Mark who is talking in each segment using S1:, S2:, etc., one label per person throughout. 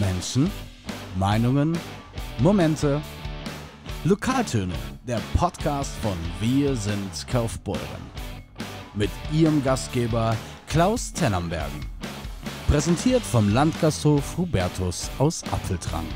S1: Menschen, Meinungen, Momente, Lokaltöne, der Podcast
S2: von Wir sind Kaufbeuren. Mit ihrem Gastgeber Klaus Tennenbergen. Präsentiert vom Landgasthof Hubertus aus Apfeltrank.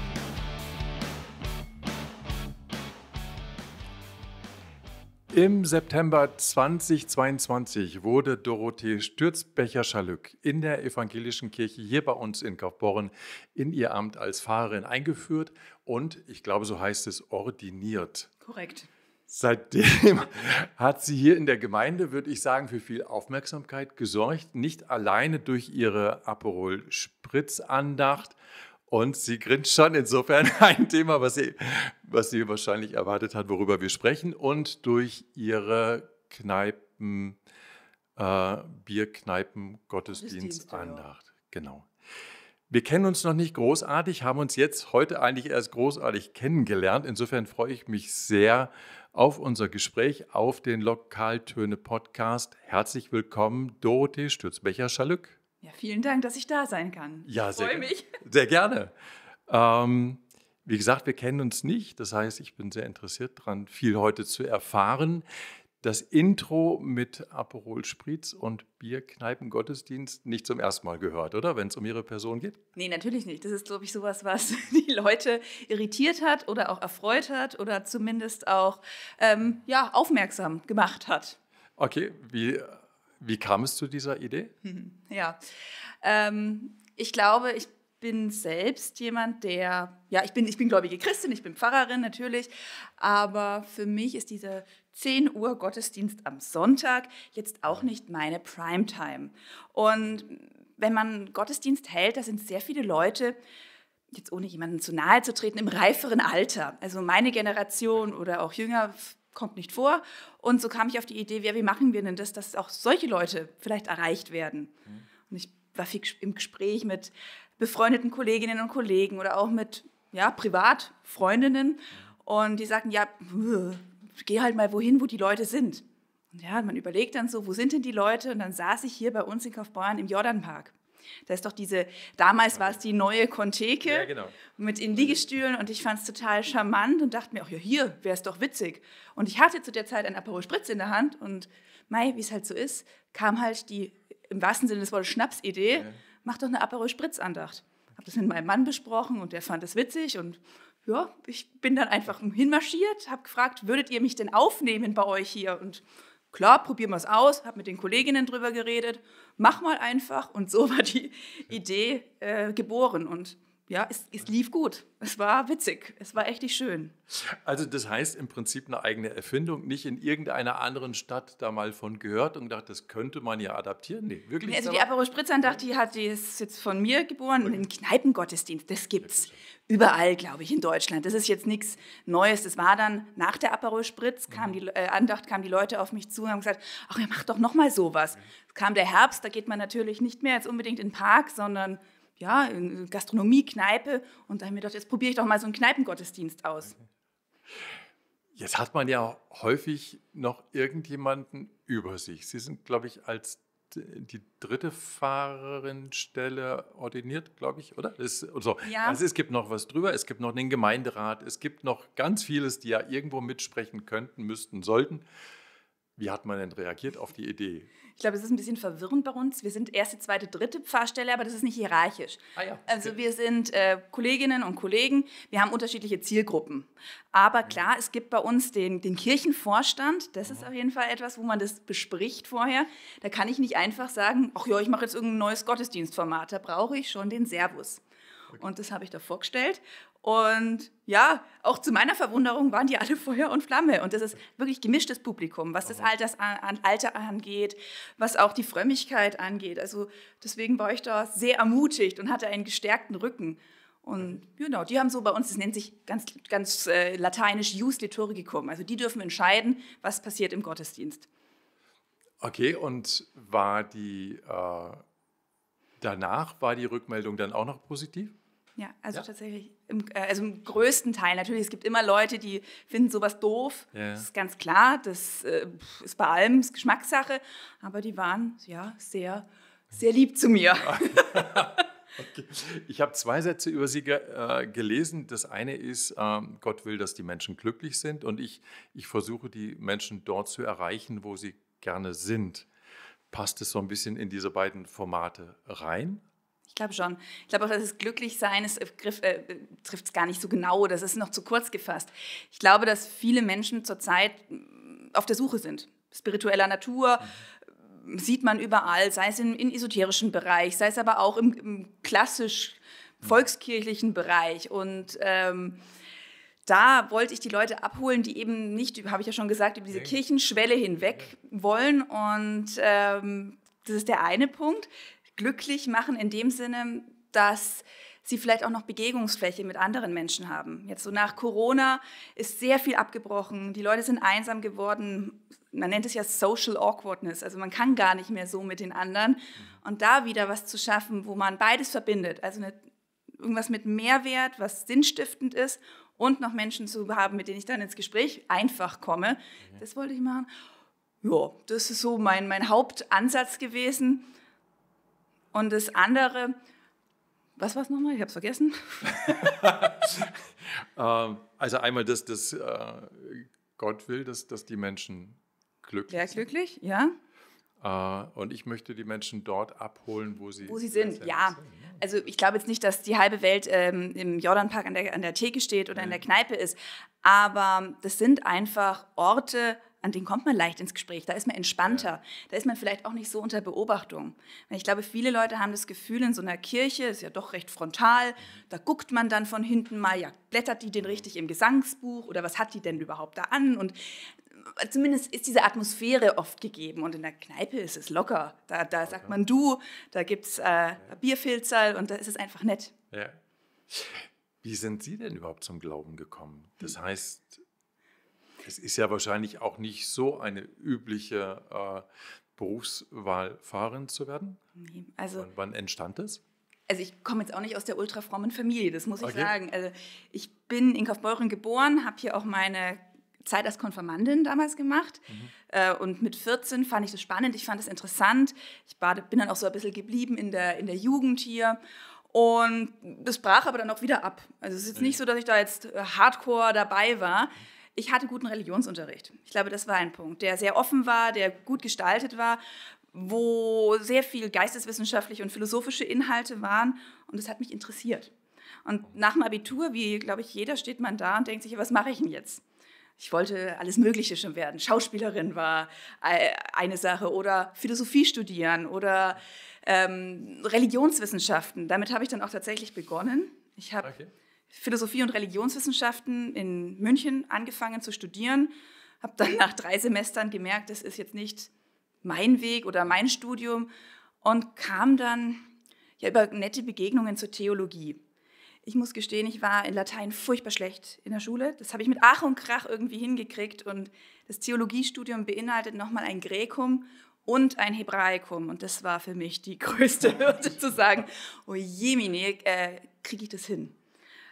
S2: Im September 2022 wurde Dorothee Stürzbecher-Schalück in der evangelischen Kirche hier bei uns in Kaufborn in ihr Amt als Pfarrerin eingeführt und, ich glaube, so heißt es, ordiniert. Korrekt. Seitdem hat sie hier in der Gemeinde, würde ich sagen, für viel Aufmerksamkeit gesorgt, nicht alleine durch ihre aperol spritzandacht und sie grinst schon insofern ein Thema, was sie, was sie wahrscheinlich erwartet hat, worüber wir sprechen. Und durch ihre Kneipen, äh, Bierkneipen, Gottesdienst, Andacht. Genau. Wir kennen uns noch nicht großartig, haben uns jetzt heute eigentlich erst großartig kennengelernt. Insofern freue ich mich sehr auf unser Gespräch auf den Lokaltöne Podcast. Herzlich willkommen, Dorothee Stürzbecher-Schalück.
S1: Ja, vielen Dank, dass ich da sein kann. Ja, sehr, freue mich.
S2: Sehr gerne. Ähm, wie gesagt, wir kennen uns nicht. Das heißt, ich bin sehr interessiert daran, viel heute zu erfahren. Das Intro mit Aperol Spritz und Bierkneipen-Gottesdienst nicht zum ersten Mal gehört, oder? Wenn es um Ihre Person geht?
S1: Nee, natürlich nicht. Das ist, glaube ich, sowas, was die Leute irritiert hat oder auch erfreut hat oder zumindest auch ähm, ja, aufmerksam gemacht
S2: hat. Okay, wie wie kam es zu dieser Idee?
S1: Ja, ähm, ich glaube, ich bin selbst jemand, der, ja, ich bin, ich bin gläubige Christin, ich bin Pfarrerin natürlich, aber für mich ist dieser 10 Uhr Gottesdienst am Sonntag jetzt auch nicht meine Primetime. Und wenn man Gottesdienst hält, da sind sehr viele Leute, jetzt ohne jemanden zu nahe zu treten, im reiferen Alter. Also meine Generation oder auch jünger kommt nicht vor. Und so kam ich auf die Idee, ja, wie machen wir denn das, dass auch solche Leute vielleicht erreicht werden? Und ich war viel im Gespräch mit befreundeten Kolleginnen und Kollegen oder auch mit ja, Privatfreundinnen. Und die sagten, ja, äh, geh halt mal wohin, wo die Leute sind. Und ja, man überlegt dann so, wo sind denn die Leute? Und dann saß ich hier bei uns in Kaufbeuren im Jordanpark. Da ist doch diese, damals war es die neue Konteke ja, genau. mit den mhm. Liegestühlen und ich fand es total charmant und dachte mir, ach ja, hier wäre es doch witzig. Und ich hatte zu der Zeit einen Aperol Spritz in der Hand und Mai, wie es halt so ist, kam halt die, im wahrsten Sinne des Wortes, Schnapsidee, ja. mach doch eine Aperol Spritz Andacht. Habe das mit meinem Mann besprochen und der fand es witzig und ja, ich bin dann einfach hinmarschiert, habe gefragt, würdet ihr mich denn aufnehmen bei euch hier? Und klar, probieren wir es aus, habe mit den Kolleginnen drüber geredet, mach mal einfach und so war die Idee äh, geboren und ja, es, es, lief gut. Es war witzig. Es war echt schön.
S2: Also das heißt im Prinzip eine eigene Erfindung, nicht in irgendeiner anderen Stadt da mal von gehört und gedacht, das könnte man ja adaptieren. Nee, wirklich. Nee, also die Aperol
S1: Spritzandacht, die hat die ist jetzt von mir geboren, okay. ein Kneipengottesdienst. Das gibt es überall, glaube ich, in Deutschland. Das ist jetzt nichts Neues. Das war dann nach der Aperol Spritz kam mhm. die äh, Andacht, kamen die Leute auf mich zu und haben gesagt, ach, ihr macht doch nochmal sowas. Mhm. Es kam der Herbst, da geht man natürlich nicht mehr jetzt unbedingt in den Park, sondern ja, Gastronomie, Kneipe. Und da habe ich mir gedacht, jetzt probiere ich doch mal so einen Kneipengottesdienst aus.
S2: Jetzt hat man ja häufig noch irgendjemanden über sich. Sie sind, glaube ich, als die dritte Fahrerinstelle ordiniert, glaube ich, oder? Das, so. ja. Also es gibt noch was drüber, es gibt noch den Gemeinderat, es gibt noch ganz vieles, die ja irgendwo mitsprechen könnten, müssten, sollten. Wie hat man denn reagiert auf die Idee?
S1: Ich glaube, es ist ein bisschen verwirrend bei uns. Wir sind erste, zweite, dritte Pfarrstelle, aber das ist nicht hierarchisch. Ah, ja. Also wir sind äh, Kolleginnen und Kollegen, wir haben unterschiedliche Zielgruppen. Aber mhm. klar, es gibt bei uns den, den Kirchenvorstand. Das ist mhm. auf jeden Fall etwas, wo man das bespricht vorher. Da kann ich nicht einfach sagen, ach ja, ich mache jetzt irgendein neues Gottesdienstformat. Da brauche ich schon den Servus. Und das habe ich da vorgestellt. Und ja, auch zu meiner Verwunderung waren die alle Feuer und Flamme. Und das ist wirklich gemischtes Publikum, was das Alters an, Alter angeht, was auch die Frömmigkeit angeht. Also deswegen war ich da sehr ermutigt und hatte einen gestärkten Rücken. Und mhm. genau, die haben so bei uns, das nennt sich ganz, ganz äh, lateinisch Jus Liturgicum. Also die dürfen entscheiden, was passiert im Gottesdienst.
S2: Okay, und war die, äh, danach war die Rückmeldung dann auch noch positiv?
S1: Ja, also ja. tatsächlich, im, äh, also im größten Teil. Natürlich, es gibt immer Leute, die finden sowas doof. Ja. Das ist ganz klar. Das äh, ist bei allem ist Geschmackssache. Aber die waren ja sehr, sehr lieb zu mir.
S2: okay. Ich habe zwei Sätze über Sie ge äh, gelesen. Das eine ist, äh, Gott will, dass die Menschen glücklich sind. Und ich, ich versuche, die Menschen dort zu erreichen, wo sie gerne sind. Passt es so ein bisschen in diese beiden Formate rein?
S1: Ich glaube schon. Ich glaube auch, dass es Glücklichsein ist, äh, äh trifft es gar nicht so genau. Das ist noch zu kurz gefasst. Ich glaube, dass viele Menschen zurzeit mm, auf der Suche sind. Spiritueller Natur mhm. sieht man überall, sei es im, im, esoterischen Bereich, sei es aber auch im, im klassisch mhm. volkskirchlichen Bereich. Und ähm, da wollte ich die Leute abholen, die eben nicht, habe ich ja schon gesagt, über diese Kirchenschwelle hinweg wollen. Und ähm, das ist der eine Punkt glücklich machen in dem Sinne, dass sie vielleicht auch noch Begegnungsfläche mit anderen Menschen haben. Jetzt so nach Corona ist sehr viel abgebrochen, die Leute sind einsam geworden. Man nennt es ja Social Awkwardness, also man kann gar nicht mehr so mit den anderen. Und da wieder was zu schaffen, wo man beides verbindet, also eine, irgendwas mit Mehrwert, was sinnstiftend ist und noch Menschen zu haben, mit denen ich dann ins Gespräch einfach komme, mhm. das wollte ich machen. Ja, das ist so mein, mein Hauptansatz gewesen. Und das andere, was war es nochmal? Ich habe es vergessen.
S2: Ähm, also einmal, dass, dass äh, Gott will, dass, dass die Menschen glücklich
S1: sind. Ja, glücklich, ja.
S2: Äh, und ich möchte die Menschen dort abholen, wo sie, sind. wo sie sind.
S1: Ja, sind. Ne? also ich glaube jetzt nicht, dass die halbe Welt ähm, im Jordanpark an der, an der Theke steht oder nee. in der Kneipe ist, aber das sind einfach Orte, an denen kommt man leicht ins Gespräch, da ist man entspannter, ja. da ist man vielleicht auch nicht so unter Beobachtung. Ich glaube, viele Leute haben das Gefühl, in so einer Kirche, ist ja doch recht frontal, mhm. da guckt man dann von hinten mal, ja, blättert die denn richtig im Gesangsbuch oder was hat die denn überhaupt da an? Und äh, zumindest ist diese Atmosphäre oft gegeben und in der Kneipe ist es locker. Da, da sagt man du, da gibt es äh, Bierfilzerl und da ist es einfach nett.
S2: Ja. Wie sind Sie denn überhaupt zum Glauben gekommen? Das hm. heißt, es ist ja wahrscheinlich auch nicht so eine übliche äh, Berufswahl, Fahrerin zu werden. Nee, also Und wann entstand das?
S1: also ich komme jetzt auch nicht aus der ultrafrommen Familie, das muss ich okay. sagen. Also ich bin in Kaufbeuren geboren, habe hier auch meine Zeit als Konfirmandin damals gemacht. Mhm. Äh, und mit 14 fand ich das spannend, ich fand das interessant. Ich bin dann auch so ein bisschen geblieben in der, in der Jugend hier. Und das brach aber dann auch wieder ab. Also es ist jetzt nicht so, dass ich da jetzt äh, hardcore dabei war. Ich hatte guten Religionsunterricht. Ich glaube, das war ein Punkt, der sehr offen war, der gut gestaltet war, wo sehr viel geisteswissenschaftliche und philosophische Inhalte waren und das hat mich interessiert. Und nach dem Abitur, wie glaube ich jeder, steht man da und denkt sich, was mache ich denn jetzt? Ich wollte alles Mögliche schon werden. Schauspielerin war äh, eine Sache oder Philosophie studieren oder ähm, Religionswissenschaften. Damit habe ich dann auch tatsächlich begonnen. Ich habe okay. Philosophie und Religionswissenschaften in München angefangen zu studieren, habe dann mhm. nach drei Semestern gemerkt, das ist jetzt nicht mein Weg oder mein Studium und kam dann ja, über nette Begegnungen zur Theologie. Ich muss gestehen, ich war in Latein furchtbar schlecht in der Schule. Das habe ich mit Ach und Krach irgendwie hingekriegt. Und das Theologiestudium beinhaltet nochmal ein Gräkum und ein Hebraikum. Und das war für mich die größte Hürde zu sagen, oh je, äh, kriege ich das hin?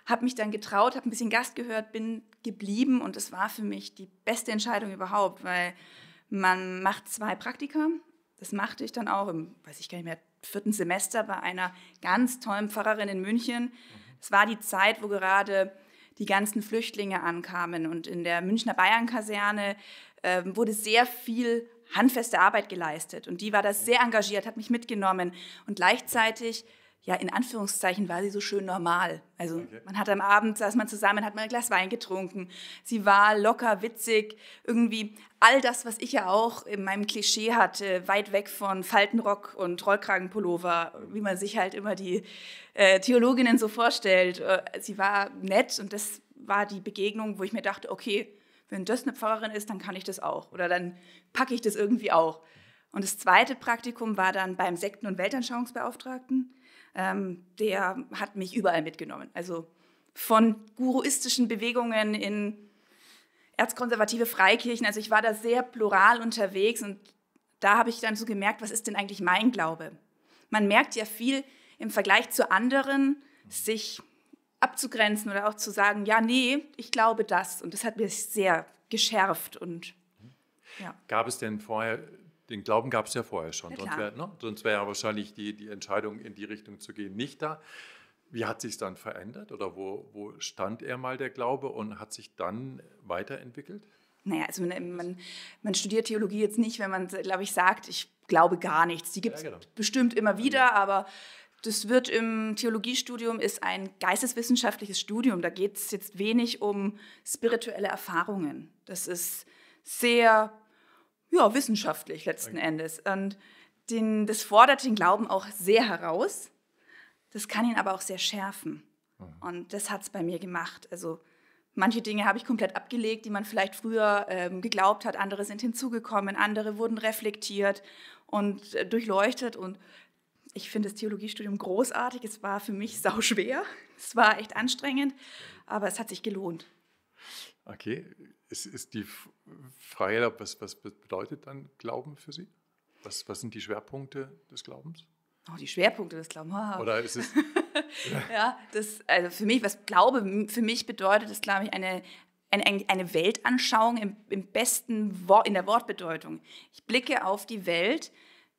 S1: habe mich dann getraut, habe ein bisschen Gast gehört, bin geblieben und es war für mich die beste Entscheidung überhaupt, weil man macht zwei Praktika. Das machte ich dann auch im, weiß ich gar nicht mehr, vierten Semester bei einer ganz tollen Pfarrerin in München. Es war die Zeit, wo gerade die ganzen Flüchtlinge ankamen und in der Münchner Bayern-Kaserne äh, wurde sehr viel handfeste Arbeit geleistet und die war da sehr engagiert, hat mich mitgenommen und gleichzeitig ja, in Anführungszeichen war sie so schön normal. Also okay. man hat am Abend, saß man zusammen, hat mal ein Glas Wein getrunken. Sie war locker, witzig, irgendwie all das, was ich ja auch in meinem Klischee hatte, weit weg von Faltenrock und Rollkragenpullover, wie man sich halt immer die äh, Theologinnen so vorstellt. Äh, sie war nett und das war die Begegnung, wo ich mir dachte, okay, wenn das eine Pfarrerin ist, dann kann ich das auch oder dann packe ich das irgendwie auch. Und das zweite Praktikum war dann beim Sekten- und Weltanschauungsbeauftragten ähm, der hat mich überall mitgenommen. Also von guruistischen Bewegungen in erzkonservative Freikirchen. Also ich war da sehr plural unterwegs und da habe ich dann so gemerkt, was ist denn eigentlich mein Glaube? Man merkt ja viel im Vergleich zu anderen, sich abzugrenzen oder auch zu sagen, ja, nee, ich glaube das. Und das hat mich sehr geschärft und mhm.
S2: ja. Gab es denn vorher den Glauben gab es ja vorher schon. Sonst wäre ne? wär ja wahrscheinlich die, die Entscheidung, in die Richtung zu gehen, nicht da. Wie hat sich dann verändert oder wo, wo stand er mal der Glaube und hat sich dann weiterentwickelt?
S1: Naja, also man, man studiert Theologie jetzt nicht, wenn man, glaube ich, sagt, ich
S2: glaube gar nichts. Die gibt es ja, genau.
S1: bestimmt immer also wieder, aber das wird im Theologiestudium ist ein geisteswissenschaftliches Studium. Da geht es jetzt wenig um spirituelle Erfahrungen. Das ist sehr ja, wissenschaftlich letzten okay. Endes. Und den, das fordert den Glauben auch sehr heraus. Das kann ihn aber auch sehr schärfen. Mhm. Und das hat es bei mir gemacht. Also manche Dinge habe ich komplett abgelegt, die man vielleicht früher ähm, geglaubt hat. Andere sind hinzugekommen, andere wurden reflektiert und äh, durchleuchtet. Und ich finde das Theologiestudium großartig. Es war für mich sau schwer. Es war echt anstrengend, aber es hat sich gelohnt.
S2: Okay, ist, ist die Frage, was, was bedeutet dann Glauben für Sie? Was, was sind die Schwerpunkte des Glaubens?
S1: Oh, die Schwerpunkte des Glaubens. Oder ist es. ja, das, also für mich, was Glaube für mich bedeutet, ist, glaube ich, eine, eine, eine Weltanschauung im, im besten Wort, in der Wortbedeutung. Ich blicke auf die Welt,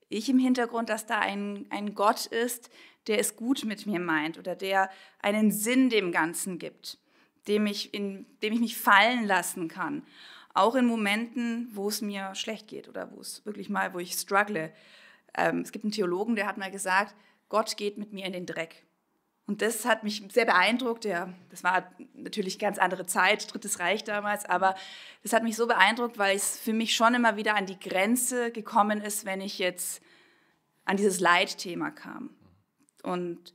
S1: ich im Hintergrund, dass da ein, ein Gott ist, der es gut mit mir meint oder der einen Sinn dem Ganzen gibt dem ich, in dem ich mich fallen lassen kann. Auch in Momenten, wo es mir schlecht geht oder wo es wirklich mal, wo ich struggle. Ähm, es gibt einen Theologen, der hat mal gesagt, Gott geht mit mir in den Dreck. Und das hat mich sehr beeindruckt. Ja, das war natürlich ganz andere Zeit, Drittes Reich damals, aber das hat mich so beeindruckt, weil es für mich schon immer wieder an die Grenze gekommen ist, wenn ich jetzt an dieses Leidthema kam. Und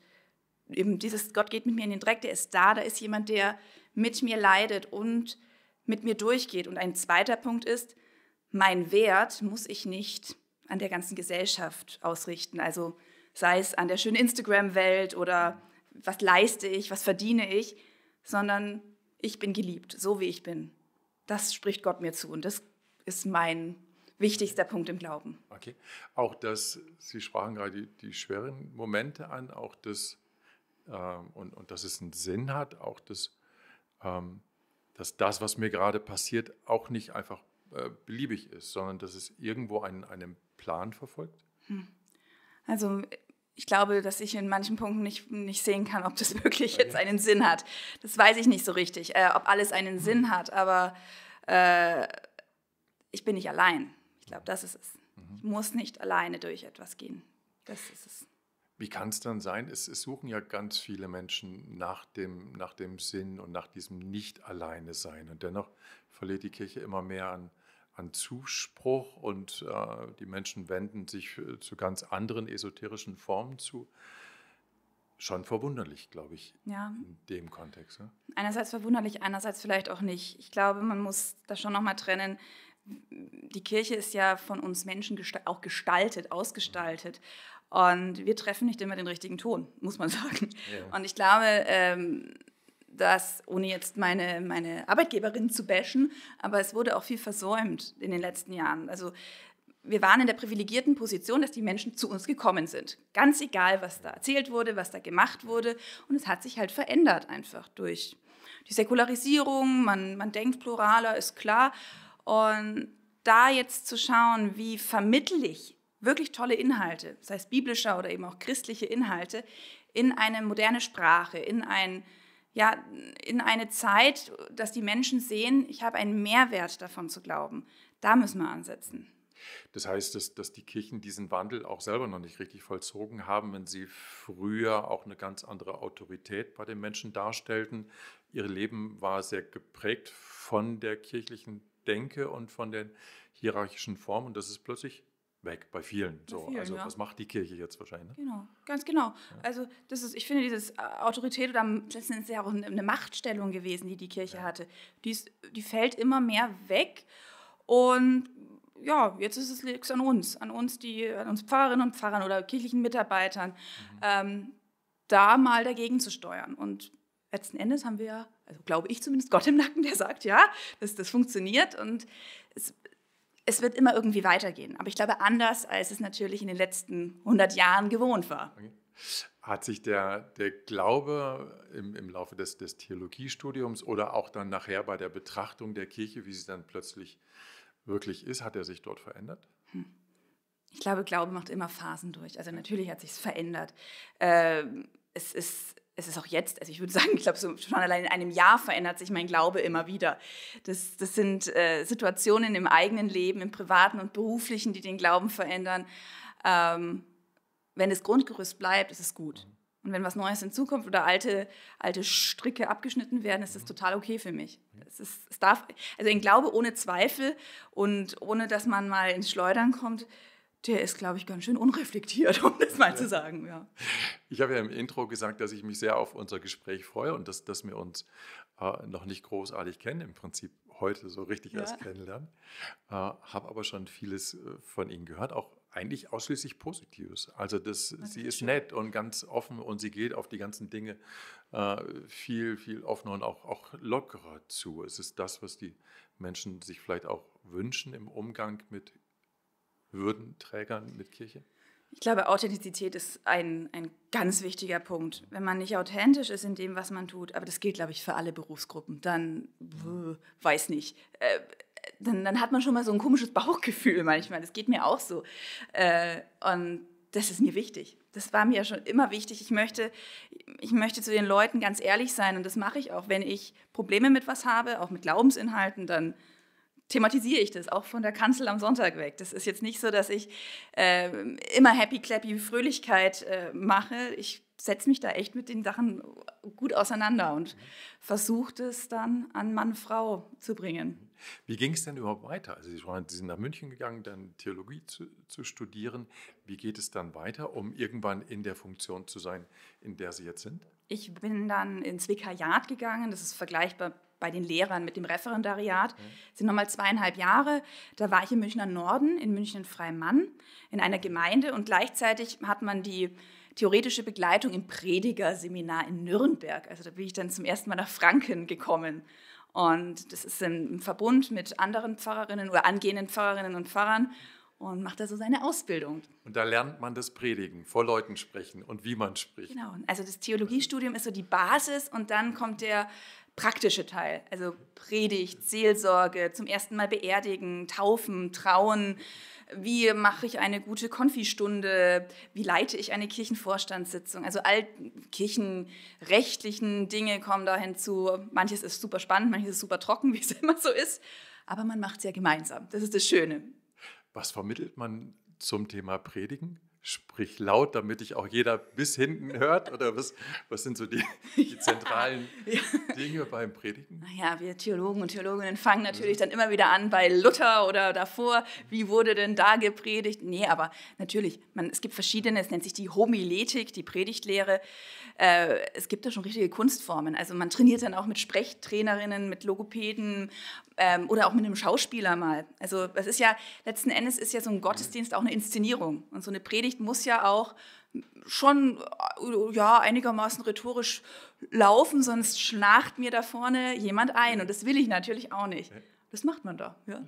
S1: eben dieses Gott geht mit mir in den Dreck, der ist da, da ist jemand, der mit mir leidet und mit mir durchgeht. Und ein zweiter Punkt ist, mein Wert muss ich nicht an der ganzen Gesellschaft ausrichten. Also sei es an der schönen Instagram-Welt oder was leiste ich, was verdiene ich, sondern ich bin geliebt, so wie ich bin. Das spricht Gott mir zu und das ist mein wichtigster Punkt im Glauben.
S2: Okay. Auch das, Sie sprachen gerade die, die schweren Momente an, auch das, äh, und, und dass es einen Sinn hat, auch das ähm, dass das, was mir gerade passiert, auch nicht einfach äh, beliebig ist, sondern dass es irgendwo einen, einen Plan verfolgt? Hm.
S1: Also ich glaube, dass ich in manchen Punkten nicht, nicht sehen kann, ob das wirklich jetzt einen Sinn hat. Das weiß ich nicht so richtig, äh, ob alles einen hm. Sinn hat, aber äh, ich bin nicht allein. Ich glaube, das ist es. Mhm. Ich muss nicht alleine durch etwas gehen. Das ist es.
S2: Wie kann es dann sein? Es, es, suchen ja ganz viele Menschen nach dem, nach dem Sinn und nach diesem Nicht-Alleine-Sein. Und dennoch verliert die Kirche immer mehr an, an Zuspruch und äh, die Menschen wenden sich äh, zu ganz anderen esoterischen Formen zu. Schon verwunderlich, glaube ich, ja. in dem Kontext. Ne?
S1: Einerseits verwunderlich, einerseits vielleicht auch nicht. Ich glaube, man muss da schon nochmal trennen, die Kirche ist ja von uns Menschen gesta auch gestaltet, ausgestaltet. Mhm. Und wir treffen nicht immer den richtigen Ton, muss man sagen. Ja. Und ich glaube, ähm, dass, ohne jetzt meine, meine Arbeitgeberin zu bashen, aber es wurde auch viel versäumt in den letzten Jahren. Also wir waren in der privilegierten Position, dass die Menschen zu uns gekommen sind. Ganz egal, was da erzählt wurde, was da gemacht wurde. Und es hat sich halt verändert einfach durch die Säkularisierung. Man, man denkt pluraler, ist klar. Und da jetzt zu schauen, wie vermittle ich wirklich tolle Inhalte, sei es biblischer oder eben auch christliche Inhalte, in eine moderne Sprache, in, ein, ja, in eine Zeit, dass die Menschen sehen, ich habe einen Mehrwert davon zu glauben. Da müssen wir ansetzen.
S2: Das heißt, dass, dass die Kirchen diesen Wandel auch selber noch nicht richtig vollzogen haben, wenn sie früher auch eine ganz andere Autorität bei den Menschen darstellten. Ihr Leben war sehr geprägt von der kirchlichen Denke und von den hierarchischen Formen. Und das ist plötzlich weg bei vielen. Bei so, vielen, also ja. was macht die Kirche jetzt wahrscheinlich? Ne?
S1: Genau, ganz genau. Ja. Also das ist, ich finde, dieses äh, Autorität oder letzten Endes ja auch eine Machtstellung gewesen, die die Kirche ja. hatte. Die, ist, die fällt immer mehr weg und ja, jetzt ist es nichts an uns, an uns die, an uns Pfarrerinnen und Pfarrern oder kirchlichen Mitarbeitern, mhm. ähm, da mal dagegen zu steuern. Und letzten Endes haben wir also glaube ich zumindest, Gott im Nacken, der sagt, ja, das, das funktioniert. Und es, es wird immer irgendwie weitergehen. Aber ich glaube, anders, als es natürlich in den letzten 100 Jahren gewohnt
S2: war. Hat sich der, der Glaube im, im Laufe des, des Theologiestudiums oder auch dann nachher bei der Betrachtung der Kirche, wie sie dann plötzlich wirklich ist, hat er sich dort verändert? Hm.
S1: Ich glaube, Glaube macht immer Phasen durch. Also natürlich hat sich es verändert. Ähm, es ist es ist auch jetzt, also ich würde sagen, ich glaube, so schon allein in einem Jahr verändert sich mein Glaube immer wieder. Das, das sind äh, Situationen im eigenen Leben, im privaten und beruflichen, die den Glauben verändern. Ähm, wenn das Grundgerüst bleibt, ist es gut. Und wenn was Neues hinzukommt oder alte, alte Stricke abgeschnitten werden, ist das mhm. total okay für mich. Es, ist, es darf, also ein Glaube ohne Zweifel und ohne, dass man mal ins Schleudern kommt, der ist, glaube ich, ganz schön unreflektiert, um das mal ja. zu sagen.
S2: Ja. Ich habe ja im Intro gesagt, dass ich mich sehr auf unser Gespräch freue und dass, dass wir uns äh, noch nicht großartig kennen, im Prinzip heute so richtig ja. erst kennenlernen. Äh, habe aber schon vieles äh, von Ihnen gehört, auch eigentlich ausschließlich Positives. Also das, sie ist schön. nett und ganz offen und sie geht auf die ganzen Dinge äh, viel, viel offener und auch, auch lockerer zu. Es ist das, was die Menschen sich vielleicht auch wünschen im Umgang mit Würdenträgern mit Kirche?
S1: Ich glaube, Authentizität ist ein, ein ganz wichtiger Punkt. Wenn man nicht authentisch ist in dem, was man tut, aber das gilt, glaube ich, für alle Berufsgruppen, dann wö, weiß nicht. Äh, dann, dann, hat man schon mal so ein komisches Bauchgefühl manchmal. Das geht mir auch so. Äh, und das ist mir wichtig. Das war mir ja schon immer wichtig. Ich möchte, ich möchte zu den Leuten ganz ehrlich sein und das mache ich auch. Wenn ich Probleme mit was habe, auch mit Glaubensinhalten, dann thematisiere ich das, auch von der Kanzel am Sonntag weg. Das ist jetzt nicht so, dass ich äh, immer happy, clappy Fröhlichkeit äh, mache. Ich setze mich da echt mit den Sachen gut auseinander und mhm. versuche das dann an Mann, Frau zu bringen.
S2: Wie ging es denn überhaupt weiter? Also Sie, waren, Sie sind nach München gegangen, dann Theologie zu, zu, studieren. Wie geht es dann weiter, um irgendwann in der Funktion zu sein, in der Sie jetzt sind?
S1: Ich bin dann ins Vikariat gegangen. Das ist vergleichbar bei den Lehrern mit dem Referendariat, mhm. sind nochmal zweieinhalb Jahre. Da war ich im Münchner Norden, in München Freimann, in einer Gemeinde und gleichzeitig hat man die theoretische Begleitung im Predigerseminar in Nürnberg. Also da bin ich dann zum ersten Mal nach Franken gekommen. Und das ist im Verbund mit anderen Pfarrerinnen oder angehenden Pfarrerinnen und Pfarrern und macht da so seine Ausbildung.
S2: Und da lernt man das Predigen, vor Leuten sprechen und wie man spricht.
S1: Genau, also das Theologiestudium ist so die Basis und dann kommt der praktische Teil, also Predigt, Seelsorge, zum ersten Mal beerdigen, taufen, trauen. Wie mache ich eine gute Konfistunde? Wie leite ich eine Kirchenvorstandssitzung? Also all kirchenrechtlichen Dinge kommen da hinzu. Manches ist super spannend, manches ist super trocken, wie es immer so ist. Aber man macht es ja gemeinsam. Das ist das
S2: Schöne. Was vermittelt man zum Thema Predigen? sprich laut, damit ich auch jeder bis hinten hört? Oder was, was sind so die, die zentralen ja. Dinge beim Predigen?
S1: Naja, wir Theologen und Theologinnen fangen natürlich dann immer wieder an bei Luther oder davor. Wie wurde denn da gepredigt? Nee, aber natürlich, man, es gibt verschiedene, es nennt sich die Homiletik, die Predigtlehre. Äh, es gibt da schon richtige Kunstformen. Also man trainiert dann auch mit Sprechtrainerinnen, mit Logopäden ähm, oder auch mit einem Schauspieler mal. Also es ist ja, letzten Endes ist ja so ein mhm. Gottesdienst auch eine Inszenierung. Und so eine Predigt muss ja ja auch schon ja einigermaßen rhetorisch laufen, sonst schnarcht mir da vorne jemand ein und das will ich natürlich auch nicht. Das macht man da. Ja.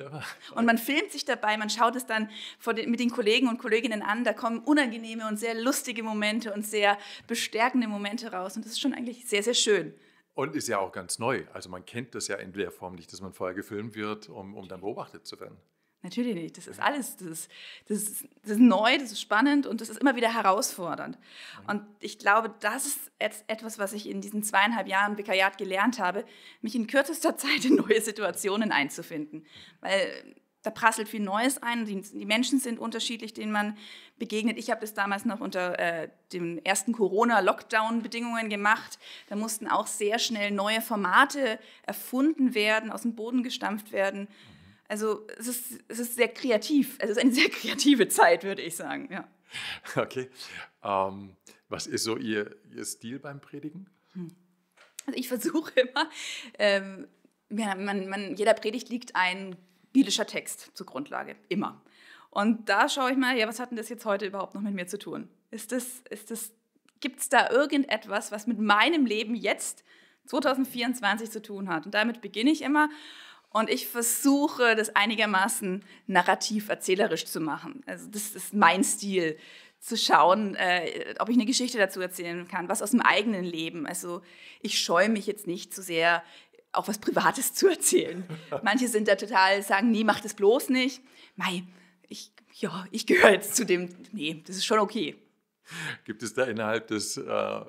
S1: Und man filmt sich dabei, man schaut es dann den, mit den Kollegen und Kolleginnen an. Da kommen unangenehme und sehr lustige Momente und sehr bestärkende Momente raus. Und das ist schon eigentlich sehr,
S2: sehr schön. Und ist ja auch ganz neu. Also man kennt das ja in der Form nicht, dass man vorher gefilmt wird, um, um dann beobachtet zu werden.
S1: Natürlich nicht. Das ist alles, das ist, das, ist, das ist neu, das ist spannend und das ist immer wieder herausfordernd. Mhm. Und ich glaube, das ist etwas, was ich in diesen zweieinhalb Jahren Vikariat gelernt habe, mich in kürzester Zeit in neue Situationen einzufinden. Weil da prasselt viel Neues ein. Die, die, Menschen sind unterschiedlich, denen man begegnet. Ich habe das damals noch unter äh, den ersten Corona-Lockdown-Bedingungen gemacht. Da mussten auch sehr schnell neue Formate erfunden werden, aus dem Boden gestampft werden. Mhm. Also es ist, es ist sehr kreativ. Es ist eine sehr kreative Zeit, würde ich sagen. Ja.
S2: Okay. Ähm, was ist so Ihr, Ihr Stil beim Predigen? Hm.
S1: Also ich versuche immer, ähm, ja, man, man, jeder Predigt liegt ein biblischer Text zur Grundlage, immer. Und da schaue ich mal, ja, was hat denn das jetzt heute überhaupt noch mit mir zu tun? Ist das, ist das, gibt es da irgendetwas, was mit meinem Leben jetzt 2024 zu tun hat? Und damit beginne ich immer. Und ich versuche, das einigermaßen narrativ erzählerisch zu machen. Also das ist mein Stil, zu schauen, äh, ob ich eine Geschichte dazu erzählen kann, was aus dem eigenen Leben. Also ich scheue mich jetzt nicht zu so sehr, auch was Privates zu
S2: erzählen. Manche
S1: sind da total, sagen, nee, mach das bloß nicht. Mei, ich, ja, ich gehöre jetzt zu dem, nee, das ist schon okay.
S2: Gibt es da innerhalb des, äh,